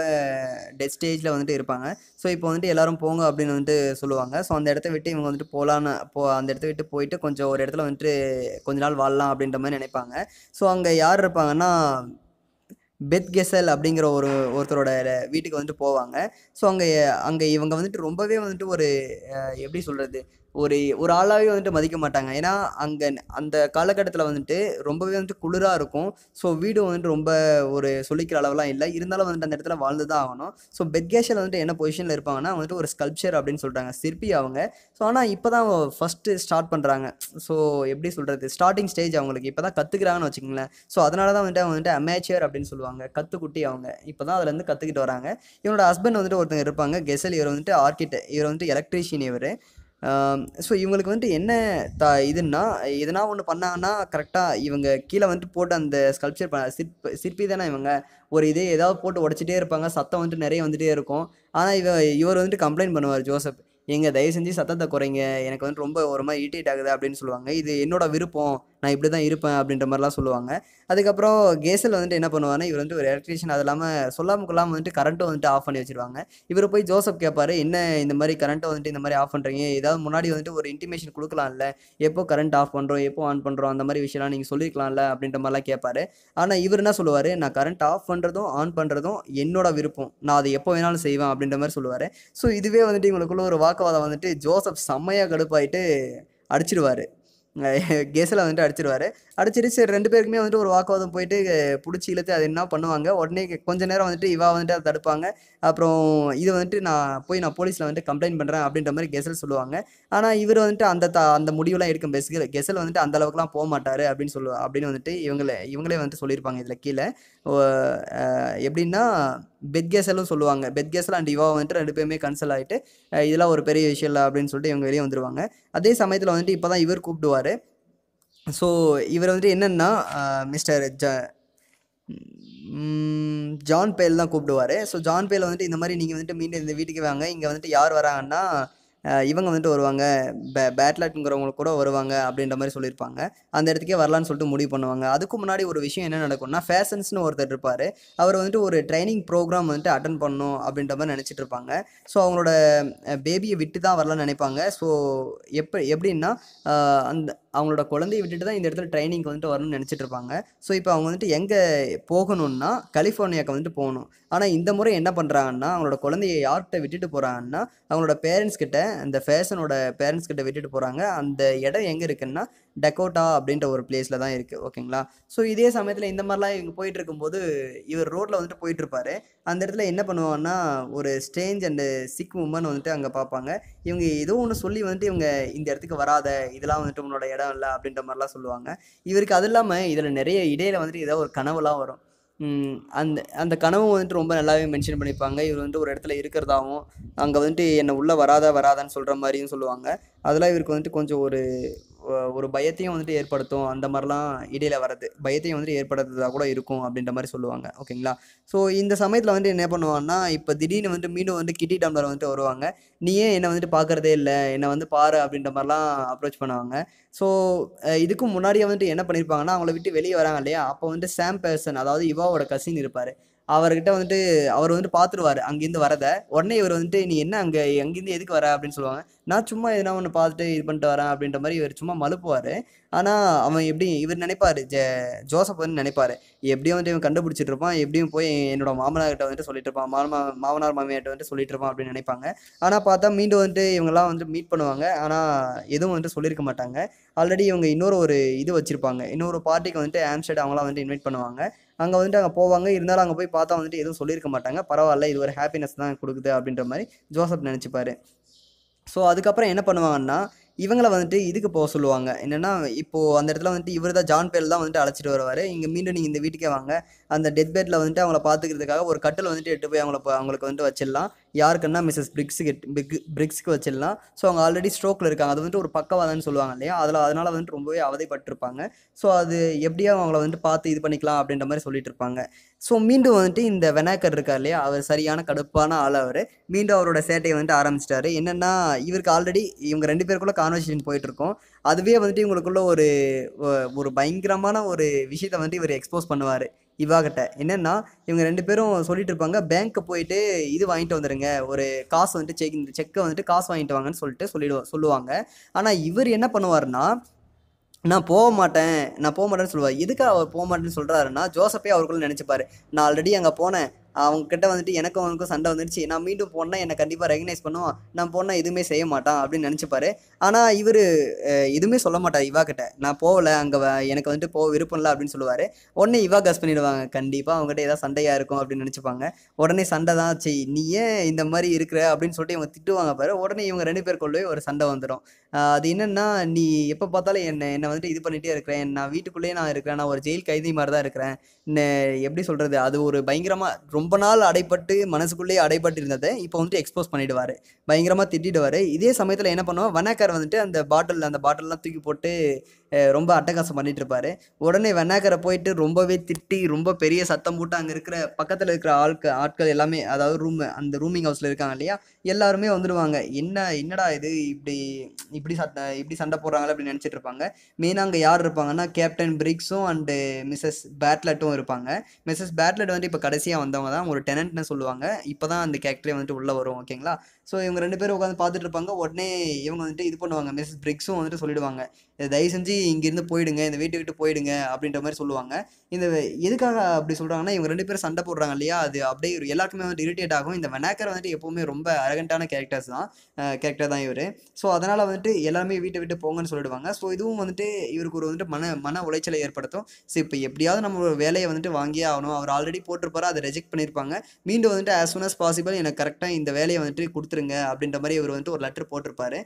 டெத் ஸ்டேஜில் வந்துட்டு இருப்பாங்க ஸோ இப்போ வந்துட்டு எல்லாரும் போங்க அப்படின்னு வந்துட்டு சொல்லுவாங்க ஸோ அந்த இடத்த விட்டு இவங்க வந்துட்டு போகலான்னு போ அந்த இடத்த விட்டு போயிட்டு கொஞ்சம் ஒரு இடத்துல வந்துட்டு கொஞ்ச நாள் வாழலாம் அப்படின்ற மாதிரி நினைப்பாங்க ஸோ அங்கே யார் இருப்பாங்கன்னா பெத் கெசல் அப்படிங்கிற ஒரு ஒருத்தரோட வீட்டுக்கு வந்துட்டு போவாங்க ஸோ அங்கே அங்கே இவங்க வந்துட்டு ரொம்பவே வந்துட்டு ஒரு எப்படி சொல்கிறது ஒரு ஒரு ஆளாகவே வந்துட்டு மதிக்க மாட்டாங்க ஏன்னா அங்கே அந்த காலகட்டத்தில் வந்துட்டு ரொம்பவே வந்துட்டு குளிராக இருக்கும் ஸோ வீடு வந்துட்டு ரொம்ப ஒரு சொல்லிக்கிற அளவெல்லாம் இல்லை இருந்தாலும் வந்துட்டு அந்த இடத்துல வாழ்ந்து தான் ஆகணும் ஸோ பெட்கேஷில் வந்துட்டு என்ன பொசிஷனில் இருப்பாங்கன்னா வந்துட்டு ஒரு ஸ்கல்ப்சர் அப்படின்னு சொல்கிறாங்க சிற்பி அவங்க ஸோ ஆனால் இப்போ தான் ஃபஸ்ட்டு ஸ்டார்ட் பண்ணுறாங்க ஸோ எப்படி சொல்கிறது ஸ்டார்டிங் ஸ்டேஜ் அவங்களுக்கு இப்போ தான் கற்றுக்குறாங்கன்னு வச்சுக்கோங்களேன் ஸோ அதனால தான் வந்துட்டு அவங்க வந்துட்டு அமேச்சர் அப்படின்னு சொல்லுவாங்க கற்றுக்குட்டி அவங்க இப்போ தான் அதுலேருந்து கற்றுக்கிட்டு வராங்க இவனோட ஹஸ்பண்ட் வந்துட்டு ஒருத்தங்க இருப்பாங்க கெசல் இவர் வந்துட்டு ஆர்கிட்ட இவர் வந்துட்டு எலக்ட்ரீஷியன் இவர் ஸோ இவங்களுக்கு வந்துட்டு என்ன த இதுன்னா எதனா ஒன்று பண்ணாங்கன்னா கரெக்டாக இவங்க கீழே வந்துட்டு போட்டு அந்த ஸ்கல்ப்சர் ப சிற்ப சிற்பி தானே இவங்க ஒரு இதே ஏதாவது போட்டு உடச்சிட்டே இருப்பாங்க சத்தம் வந்துட்டு நிறைய வந்துகிட்டே இருக்கும் ஆனால் இவ இவர் வந்துட்டு கம்ப்ளைண்ட் பண்ணுவார் ஜோசப் எங்க தயவு செஞ்சு சத்தத்தை குறைங்க எனக்கு வந்து ரொம்ப ஒரு மாதிரி இரிட்டேட் ஆகுது அப்படின்னு சொல்லுவாங்க இது என்னோட விருப்பம் நான் இப்படி தான் இருப்பேன் அப்படின்ற மாதிரிலாம் சொல்லுவாங்க அதுக்கப்புறம் கேஸில் வந்துட்டு என்ன பண்ணுவாங்கன்னா இவர் வந்துட்டு ஒரு எலக்ட்ரிஷியன் அது இல்லாமல் சொல்லாமல் கொள்ளாமல் வந்துட்டு கரண்ட்டும் வந்துட்டு ஆஃப் பண்ணி வச்சிருவாங்க இவர் போய் ஜோசப் கேட்பாரு என்ன இந்த மாதிரி கரண்ட்டை வந்துட்டு இந்த மாதிரி ஆஃப் பண்ணுறீங்க ஏதாவது முன்னாடி வந்துட்டு ஒரு இன்டிமேஷன் கொடுக்கலாம்ல எப்போ கரண்ட் ஆஃப் பண்ணுறோம் எப்போ ஆன் பண்ணுறோம் அந்த மாதிரி விஷயம்லாம் நீங்கள் சொல்லியிருக்கலாம்ல அப்படின்ற மாதிரிலாம் கேட்பாரு ஆனால் இவர் என்ன சொல்லுவார் நான் கரண்ட் ஆஃப் பண்ணுறதும் ஆன் பண்ணுறதும் என்னோட விருப்பம் நான் அதை எப்போ வேணாலும் செய்வேன் அப்படின்ற மாதிரி சொல்லுவார் ஸோ இதுவே வந்துட்டு இவங்களுக்குள்ள ஒரு வா அதை வந்துட்டு ஜோசப் செம்மையாக கடுப்பாயிட்டு அடிச்சிடுவார் கேஸில் வந்துட்டு அடிச்சிருவாரு அடிச்சிட்டு சரி ரெண்டு பேருக்குமே வந்துட்டு ஒரு வாக்குவாதம் போயிட்டு பிடிச்சி இழுத்து அது என்ன பண்ணுவாங்க உடனே கொஞ்ச நேரம் வந்துட்டு இவா வந்துட்டு அதை தடுப்பாங்க அப்புறம் இது வந்துட்டு நான் போய் நான் போலீஸில் வந்துட்டு கம்ப்ளைண்ட் பண்ணுறேன் அப்படின்ற மாதிரி கெசல் சொல்லுவாங்க ஆனால் இவர் வந்துட்டு அந்த த அந்த முடிவுலாம் எடுக்கும் பெஸ்கில் கெசல் வந்துட்டு அந்த அளவுக்குலாம் போக மாட்டார் அப்படின்னு சொல்லுவா அப்படின்னு வந்துட்டு இவங்களே இவங்களே வந்துட்டு சொல்லியிருப்பாங்க இதில் கீழே எப்படின்னா பெத் கேசலும் சொல்லுவாங்க பெத் கேசல் அண்ட் இவா வந்துட்டு ரெண்டு பேருமே கன்சல் ஆகிட்டு இதெல்லாம் ஒரு பெரிய விஷயம் இல்லை அப்படின்னு சொல்லிட்டு இவங்க வெளியே வந்துருவாங்க அதே சமயத்தில் வந்துட்டு இப்போ தான் இவர் கூப்பிடுவார் ஸோ இவர் வந்துட்டு என்னென்னா மிஸ்டர் ஜ ஜான் பேல் தான் கூப்பிடுவார் ஸோ ஜான் பேல் வந்துட்டு இந்த மாதிரி நீங்கள் வந்துட்டு மீண்டும் இந்த வீட்டுக்கு வாங்க இங்கே வந்துட்டு யார் வராங்கன்னா இவங்க வந்துட்டு வருவாங்க பே பேட்லாட்டுங்கிறவங்களுக்கு கூட வருவாங்க அப்படின்ற மாதிரி சொல்லியிருப்பாங்க அந்த இடத்துக்கே வரலான்னு சொல்லிட்டு முடிவு பண்ணுவாங்க அதுக்கு முன்னாடி ஒரு விஷயம் என்ன நடக்கும்னா ஃபேஷன்ஸ்னு ஒருத்தர் இருப்பார் அவர் வந்துட்டு ஒரு ட்ரைனிங் ப்ரோக்ராம் வந்துட்டு அட்டன் பண்ணணும் அப்படின்ற மாதிரி நினச்சிட்டு இருப்பாங்க ஸோ அவங்களோட பேபியை விட்டு தான் வரலான்னு நினைப்பாங்க ஸோ எப்போ எப்படின்னா அந்த அவங்களோட குழந்தைய விட்டுட்டு தான் இந்த இடத்துல ட்ரைனிங் வந்துட்டு வரணும்னு நினச்சிட்டு இருப்பாங்க ஸோ இப்போ அவங்க வந்துட்டு எங்கே போகணும்னா கலிஃபோர்னியாவுக்கு வந்துட்டு போகணும் ஆனால் இந்த முறை என்ன பண்ணுறாங்கன்னா அவங்களோட குழந்தைய யார்கிட்ட விட்டுட்டு போகிறாங்கன்னா அவங்களோட பேரண்ட்ஸ் கிட்ட அந்த ஃபேஷனோட பேரண்ட்ஸ் கிட்ட விட்டுட்டு போகிறாங்க அந்த இடம் எங்கே இருக்குன்னா டெக்கோட்டா அப்படின்ற ஒரு பிளேஸில் தான் இருக்குது ஓகேங்களா ஸோ இதே சமயத்தில் இந்த மாதிரிலாம் இவங்க போயிட்டு இருக்கும்போது இவர் ரோட்டில் வந்துட்டு போயிட்டுருப்பாரு அந்த இடத்துல என்ன பண்ணுவாங்கன்னா ஒரு ஸ்டேஞ்ச் அண்டு சிக் உமன் வந்துட்டு அங்கே பார்ப்பாங்க இவங்க ஏதோ ஒன்று சொல்லி வந்துட்டு இவங்க இந்த இடத்துக்கு வராத இதெல்லாம் வந்துட்டு உன்னோட இடம் இல்லை அப்படின்ற மாதிரிலாம் சொல்லுவாங்க இவருக்கு அது இல்லாமல் இதில் நிறைய இடையில வந்துட்டு ஏதோ ஒரு கனவுலாம் வரும் அந்த அந்த கனவு வந்துட்டு ரொம்ப நல்லாவே மென்ஷன் பண்ணிப்பாங்க இவர் வந்துட்டு ஒரு இடத்துல இருக்கிறதாவும் அங்கே வந்துட்டு என்னை உள்ளே வராத வராதான்னு சொல்கிற மாதிரியும் சொல்லுவாங்க அதெல்லாம் இவருக்கு வந்துட்டு கொஞ்சம் ஒரு ஒரு பயத்தையும் வந்துட்டு ஏற்படுத்தும் அந்த மாதிரிலாம் இடையில வர்றது பயத்தையும் வந்துட்டு ஏற்படுத்துறதா கூட இருக்கும் அப்படின்ற மாதிரி சொல்லுவாங்க ஓகேங்களா ஸோ இந்த சமயத்தில் வந்துட்டு என்ன பண்ணுவாங்கன்னா இப்போ திடீர்னு வந்துட்டு மீண்டும் வந்து கிட்டி டம்ளர் வந்துட்டு வருவாங்க நீ ஏன் என்னை வந்துட்டு பார்க்குறதே இல்லை என்னை வந்து பாரு அப்படின்ற மாதிரிலாம் அப்ரோச் பண்ணுவாங்க ஸோ இதுக்கு முன்னாடியே வந்துட்டு என்ன பண்ணியிருப்பாங்கன்னா அவங்கள விட்டு வெளியே வராங்க இல்லையா அப்போ வந்துட்டு சாம் பேர்சன் அதாவது இவாவோட கசின் இருப்பார் அவர்கிட்ட வந்துட்டு அவர் வந்துட்டு பார்த்துருவாரு அங்கேருந்து வரதை உடனே இவர் வந்துட்டு நீ என்ன அங்கே எங்கேருந்து எதுக்கு வர அப்படின்னு சொல்லுவாங்க நான் சும்மா எதனா ஒன்று பார்த்துட்டு இது பண்ணிட்டு வரேன் அப்படின்ற மாதிரி இவர் சும்மா மலுப்புவார் ஆனால் அவன் எப்படி இவர் நினைப்பார் ஜே ஜோசப் வந்து நினைப்பார் எப்படியும் வந்துட்டு இவன் கண்டுபிடிச்சிட்டு இருப்பான் எப்படியும் போய் என்னோட மாமனார்கிட்ட வந்துட்டு சொல்லிட்டு இருப்பான் மாமா மாமனார் மாமியார்கிட்ட வந்துட்டு சொல்லிட்டு இருப்பான் அப்படின்னு நினைப்பாங்க ஆனால் பார்த்தா மீண்டும் வந்துட்டு இவங்கெல்லாம் வந்துட்டு மீட் பண்ணுவாங்க ஆனால் எதுவும் வந்துட்டு சொல்லியிருக்க மாட்டாங்க ஆல்ரெடி இவங்க இன்னொரு ஒரு இது வச்சுருப்பாங்க இன்னொரு பார்ட்டிக்கு வந்துட்டு ஆம்ஸ்டர்ட் அவங்களாம் வந்துட்டு இன்வைட் பண்ணுவாங்க அங்கே வந்துட்டு அங்கே போவாங்க இருந்தாலும் அங்கே போய் பார்த்தா வந்துட்டு எதுவும் சொல்லியிருக்க மாட்டாங்க பரவாயில்ல இது ஒரு ஹாப்பினஸ் தான் கொடுக்குது அப்படின்ற மாதிரி ஜோசப் நினச்சிப்பாரு ஸோ அதுக்கப்புறம் என்ன பண்ணுவாங்கன்னா இவங்களை வந்துட்டு இதுக்கு போக சொல்லுவாங்க என்னென்னா இப்போது அந்த இடத்துல வந்துட்டு இவர் தான் ஜான் பேல் தான் வந்துட்டு அழைச்சிட்டு வருவார் இங்கே மீண்டும் நீங்கள் இந்த வீட்டுக்கே வாங்க அந்த டெத் பெட்டில் வந்துட்டு அவங்கள பார்த்துக்கிறதுக்காக ஒரு கட்டில் வந்துட்டு எட்டு போய் அவங்கள அவங்களுக்கு வந்துட்டு வச்சிடலாம் யாருக்குன்னா மிஸ்ஸஸ் பிரிக்ஸுக்கு பிக் பிரிக்ஸுக்கு வச்சிடலாம் ஸோ அவங்க ஆல்ரெடி ஸ்ட்ரோக்கில் இருக்காங்க அது வந்துட்டு ஒரு பக்கவாதம்னு சொல்லுவாங்க இல்லையா அதில் அதனால் வந்துட்டு ரொம்பவே அவதைப்பட்டிருப்பாங்க ஸோ அது எப்படியும் அவங்கள வந்துட்டு பார்த்து இது பண்ணிக்கலாம் அப்படின்ற மாதிரி சொல்லிட்டு இருப்பாங்க ஸோ மீண்டும் வந்துட்டு இந்த வெனாக்கர் இருக்கார் இல்லையா அவர் சரியான கடுப்பான ஆள் அவர் மீண்டும் அவரோட சேட்டையை வந்துட்டு ஆரம்பிச்சிட்டாரு என்னென்னா இவருக்கு ஆல்ரெடி இவங்க ரெண்டு பேருக்குள்ளே கான்வர்சேஷன் போயிட்டுருக்கோம் அதுவே வந்துட்டு இவங்களுக்குள்ள ஒரு ஒரு பயங்கரமான ஒரு விஷயத்த வந்துட்டு இவர் எக்ஸ்போஸ் பண்ணுவார் இவாகிட்ட என்னென்னா இவங்க ரெண்டு பேரும் சொல்லிட்டு இருப்பாங்க பேங்க்கு போயிட்டு இது வாங்கிட்டு வந்துடுங்க ஒரு காசு வந்துட்டு செக் இந்த செக்கை வந்துட்டு காசு வாங்கிட்டு வாங்கன்னு சொல்லிட்டு சொல்லிடுவா சொல்லுவாங்க ஆனால் இவர் என்ன பண்ணுவார்னா நான் போக மாட்டேன் நான் போக மாட்டேன்னு சொல்லுவார் எதுக்கு அவர் போக மாட்டேன்னு சொல்கிறாருன்னா ஜோசப்பே அவருக்குள்ளே நினச்சிப்பாரு நான் ஆல்ரெடி அங்கே போனேன் அவங்கக்கிட்ட வந்துட்டு எனக்கும் அவனுக்கும் சண்டை வந்துடுச்சு நான் மீண்டும் போனால் என்னை கண்டிப்பாக ரெகனைஸ் பண்ணுவோம் நான் போனால் எதுவுமே செய்ய மாட்டான் அப்படின்னு நினச்சிப்பாரு ஆனால் இவர் எதுவுமே சொல்ல மாட்டார் இவா கிட்ட நான் போகலை அங்கே எனக்கு வந்துட்டு போக விருப்பம் இல்லை அப்படின்னு சொல்லுவார் உடனே இவா கஸ் பண்ணிடுவாங்க கண்டிப்பாக அவங்ககிட்ட ஏதாவது சண்டையாக இருக்கும் அப்படின்னு நினச்சிப்பாங்க உடனே சண்டை தான் சரி நீ ஏன் இந்த மாதிரி இருக்கிற அப்படின்னு சொல்லிட்டு இவங்க திட்டுவாங்க பாரு உடனே இவங்க ரெண்டு பேருக்குள்ளேயே ஒரு சண்டை வந்துடும் அது என்னென்னா நீ எப்போ பார்த்தாலும் என்னை என்னை வந்துட்டு இது பண்ணிகிட்டே இருக்கிறேன் நான் வீட்டுக்குள்ளேயே நான் இருக்கிறேன் நான் ஒரு ஜெயில் கைதி மாதிரி தான் இருக்கிறேன் என்ன எப்படி சொல்கிறது அது ஒரு பயங்கரமாக ரொம்ப நாள் அடைப்பட்டு மனசுக்குள்ளேயே அடைப்பட்டு இருந்ததை இப்போ வந்துட்டு எக்ஸ்போஸ் பண்ணிவிடுவார் பயங்கரமாக திட்டிடுவார் இதே சமயத்தில் என்ன பண்ணுவோம் வனக்கார் வந்துட்டு அந்த பாட்டில் அந்த பாட்டிலெலாம் தூக்கி போட்டு ரொம்ப அட்டகாசம் பண்ணிட்டு இருப்பாரு உடனே வெண்ணாக்கரை போயிட்டு ரொம்பவே திட்டி ரொம்ப பெரிய சத்தம் போட்டு அங்கே இருக்கிற பக்கத்தில் இருக்கிற ஆட்கள் ஆட்கள் எல்லாமே அதாவது ரூம் அந்த ரூமிங் ஹவுஸில் இருக்காங்க இல்லையா எல்லாருமே வந்துடுவாங்க என்ன என்னடா இது இப்படி இப்படி சத்த இப்படி சண்டை போடுறாங்களா அப்படின்னு நினச்சிட்டு இருப்பாங்க மெயினாக அங்கே யார் இருப்பாங்கன்னா கேப்டன் பிரிக்ஸும் அண்டு மிஸ்ஸஸ் பேட்லட்டும் இருப்பாங்க மிஸ்ஸஸ் பேட்லட் வந்து இப்போ கடைசியாக வந்தவங்க தான் ஒரு டெனன்ட்னு சொல்லுவாங்க இப்போ தான் அந்த கேரக்டரே வந்துட்டு உள்ளே வரும் ஓகேங்களா ஸோ இவங்க ரெண்டு பேரும் உட்காந்து பார்த்துட்டு இருப்பாங்க உடனே இவங்க வந்துட்டு இது பண்ணுவாங்க மிஸ் பிரிக்ஸும் வந்துட்டு சொல்லிடுவாங்க தயவு செஞ்சு இங்கேருந்து போயிடுங்க இந்த வீட்டை விட்டு போயிடுங்க அப்படின்ற மாதிரி சொல்லுவாங்க இந்த எதுக்காக அப்படி சொல்கிறாங்கன்னா இவங்க ரெண்டு பேரும் சண்டை போடுறாங்க இல்லையா அது அப்படியே எல்லாருக்குமே வந்துட்டு இரிட்டேட் ஆகும் இந்த வெனாக்கர் வந்துட்டு எப்போவுமே ரொம்ப அரகண்டான கேரக்டர்ஸ் தான் கேரக்டர் தான் இவர் ஸோ அதனால் வந்துட்டு எல்லாருமே வீட்டை விட்டு போங்கன்னு சொல்லிடுவாங்க ஸோ இதுவும் வந்துட்டு இவருக்கு ஒரு வந்துட்டு மன மன உளைச்சலை ஏற்படுத்தும் ஸோ இப்போ எப்படியாவது நம்ம ஒரு வேலையை வந்துட்டு வாங்கியே ஆகணும் அவர் ஆல்ரெடி போட்டிருப்பாரு அதை ரெஜெக்ட் பண்ணியிருப்பாங்க மீண்டும் வந்துட்டு ஆஸ் சூன் அஸ் பாசிபிள் எனக்கு கரெக்டாக இந்த வேலையை வந்துட்டு கொடுத்து கொடுத்துருங்க அப்படின்ற மாதிரி இவர் வந்துட்டு ஒரு லெட்டர் போட்டிருப்பாரு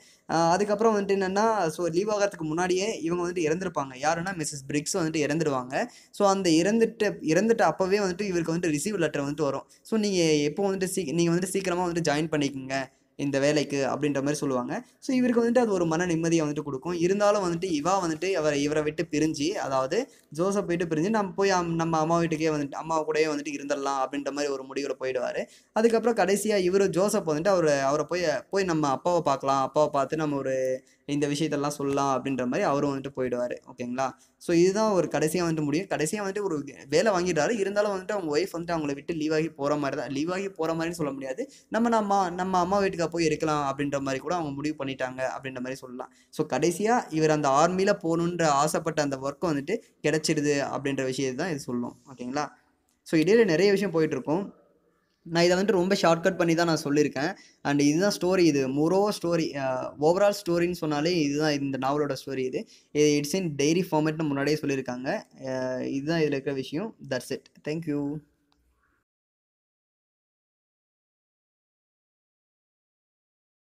அதுக்கப்புறம் வந்துட்டு என்னென்னா ஸோ லீவ் ஆகிறதுக்கு முன்னாடியே இவங்க வந்துட்டு இறந்துருப்பாங்க யாருன்னா மிஸ்ஸஸ் பிரிக்ஸ் வந்துட்டு இறந்துருவாங்க ஸோ அந்த இறந்துட்டு இறந்துட்டு அப்போவே வந்துட்டு இவருக்கு வந்துட்டு ரிசீவ் லெட்டர் வந்துட்டு வரும் ஸோ நீங்கள் எப்போ வந்துட்டு சீ நீங்கள் வந்துட்டு சீக்கிரமாக வந்துட்டு ஜாயின் பண்ணிக்கோங்க இந்த வேலைக்கு அப்படின்ற மாதிரி சொல்லுவாங்க ஸோ இவருக்கு வந்துட்டு அது ஒரு மன நிம்மதியை வந்துட்டு கொடுக்கும் இருந்தாலும் வந்துட்டு இவா வந்துட்டு அவரை இவரை விட்டு பிரிஞ்சு அதாவது ஜோசப் போயிட்டு பிரிஞ்சு நம்ம போய் நம்ம அம்மா வீட்டுக்கே வந்துட்டு அம்மா கூடயே வந்துட்டு இருந்துடலாம் அப்படின்ற மாதிரி ஒரு முடிவில் போயிடுவார் அதுக்கப்புறம் கடைசியாக இவர் ஜோசப் வந்துட்டு அவர் அவரை போய் போய் நம்ம அப்பாவை பார்க்கலாம் அப்பாவை பார்த்து நம்ம ஒரு இந்த விஷயத்தெல்லாம் சொல்லலாம் அப்படின்ற மாதிரி அவரும் வந்துட்டு போயிடுவார் ஓகேங்களா ஸோ இதுதான் ஒரு கடைசியாக வந்துட்டு முடியும் கடைசியாக வந்துட்டு ஒரு வேலை வாங்கிட்டாரு இருந்தாலும் வந்துட்டு அவங்க ஒய்ஃப் வந்துட்டு அவங்கள விட்டு லீவ் ஆகி போகிற மாதிரி தான் லீவ் ஆகி போகிற மாதிரி சொல்ல முடியாது நம்ம நம்ம நம்ம அம்மா வீட்டுக்காக போய் இருக்கலாம் அப்படின்ற மாதிரி கூட அவங்க முடிவு பண்ணிட்டாங்க அப்படின்ற மாதிரி சொல்லலாம் ஸோ கடைசியாக இவர் அந்த ஆர்மியில் போகணுன்ற ஆசைப்பட்ட அந்த ஒர்க்கை வந்துட்டு கிடச்சிடுது அப்படின்ற விஷயத்தை தான் இது சொல்லும் ஓகேங்களா ஸோ இடையில நிறைய விஷயம் போயிட்டுருக்கும் நான் இதை வந்துட்டு ரொம்ப ஷார்ட்கட் பண்ணி தான் நான் சொல்லியிருக்கேன் அண்ட் இதுதான் ஸ்டோரி இது மொரோ ஸ்டோரி ஓவரால் ஸ்டோரின்னு சொன்னாலே இதுதான் இந்த நாவலோட ஸ்டோரி இது இது இட்ஸ் இன் டெய்ரி ஃபார்மேட்னு முன்னாடியே சொல்லியிருக்காங்க uh, இதுதான் இதில் இருக்கிற விஷயம் தட்ஸ் இட் தேங்க்யூ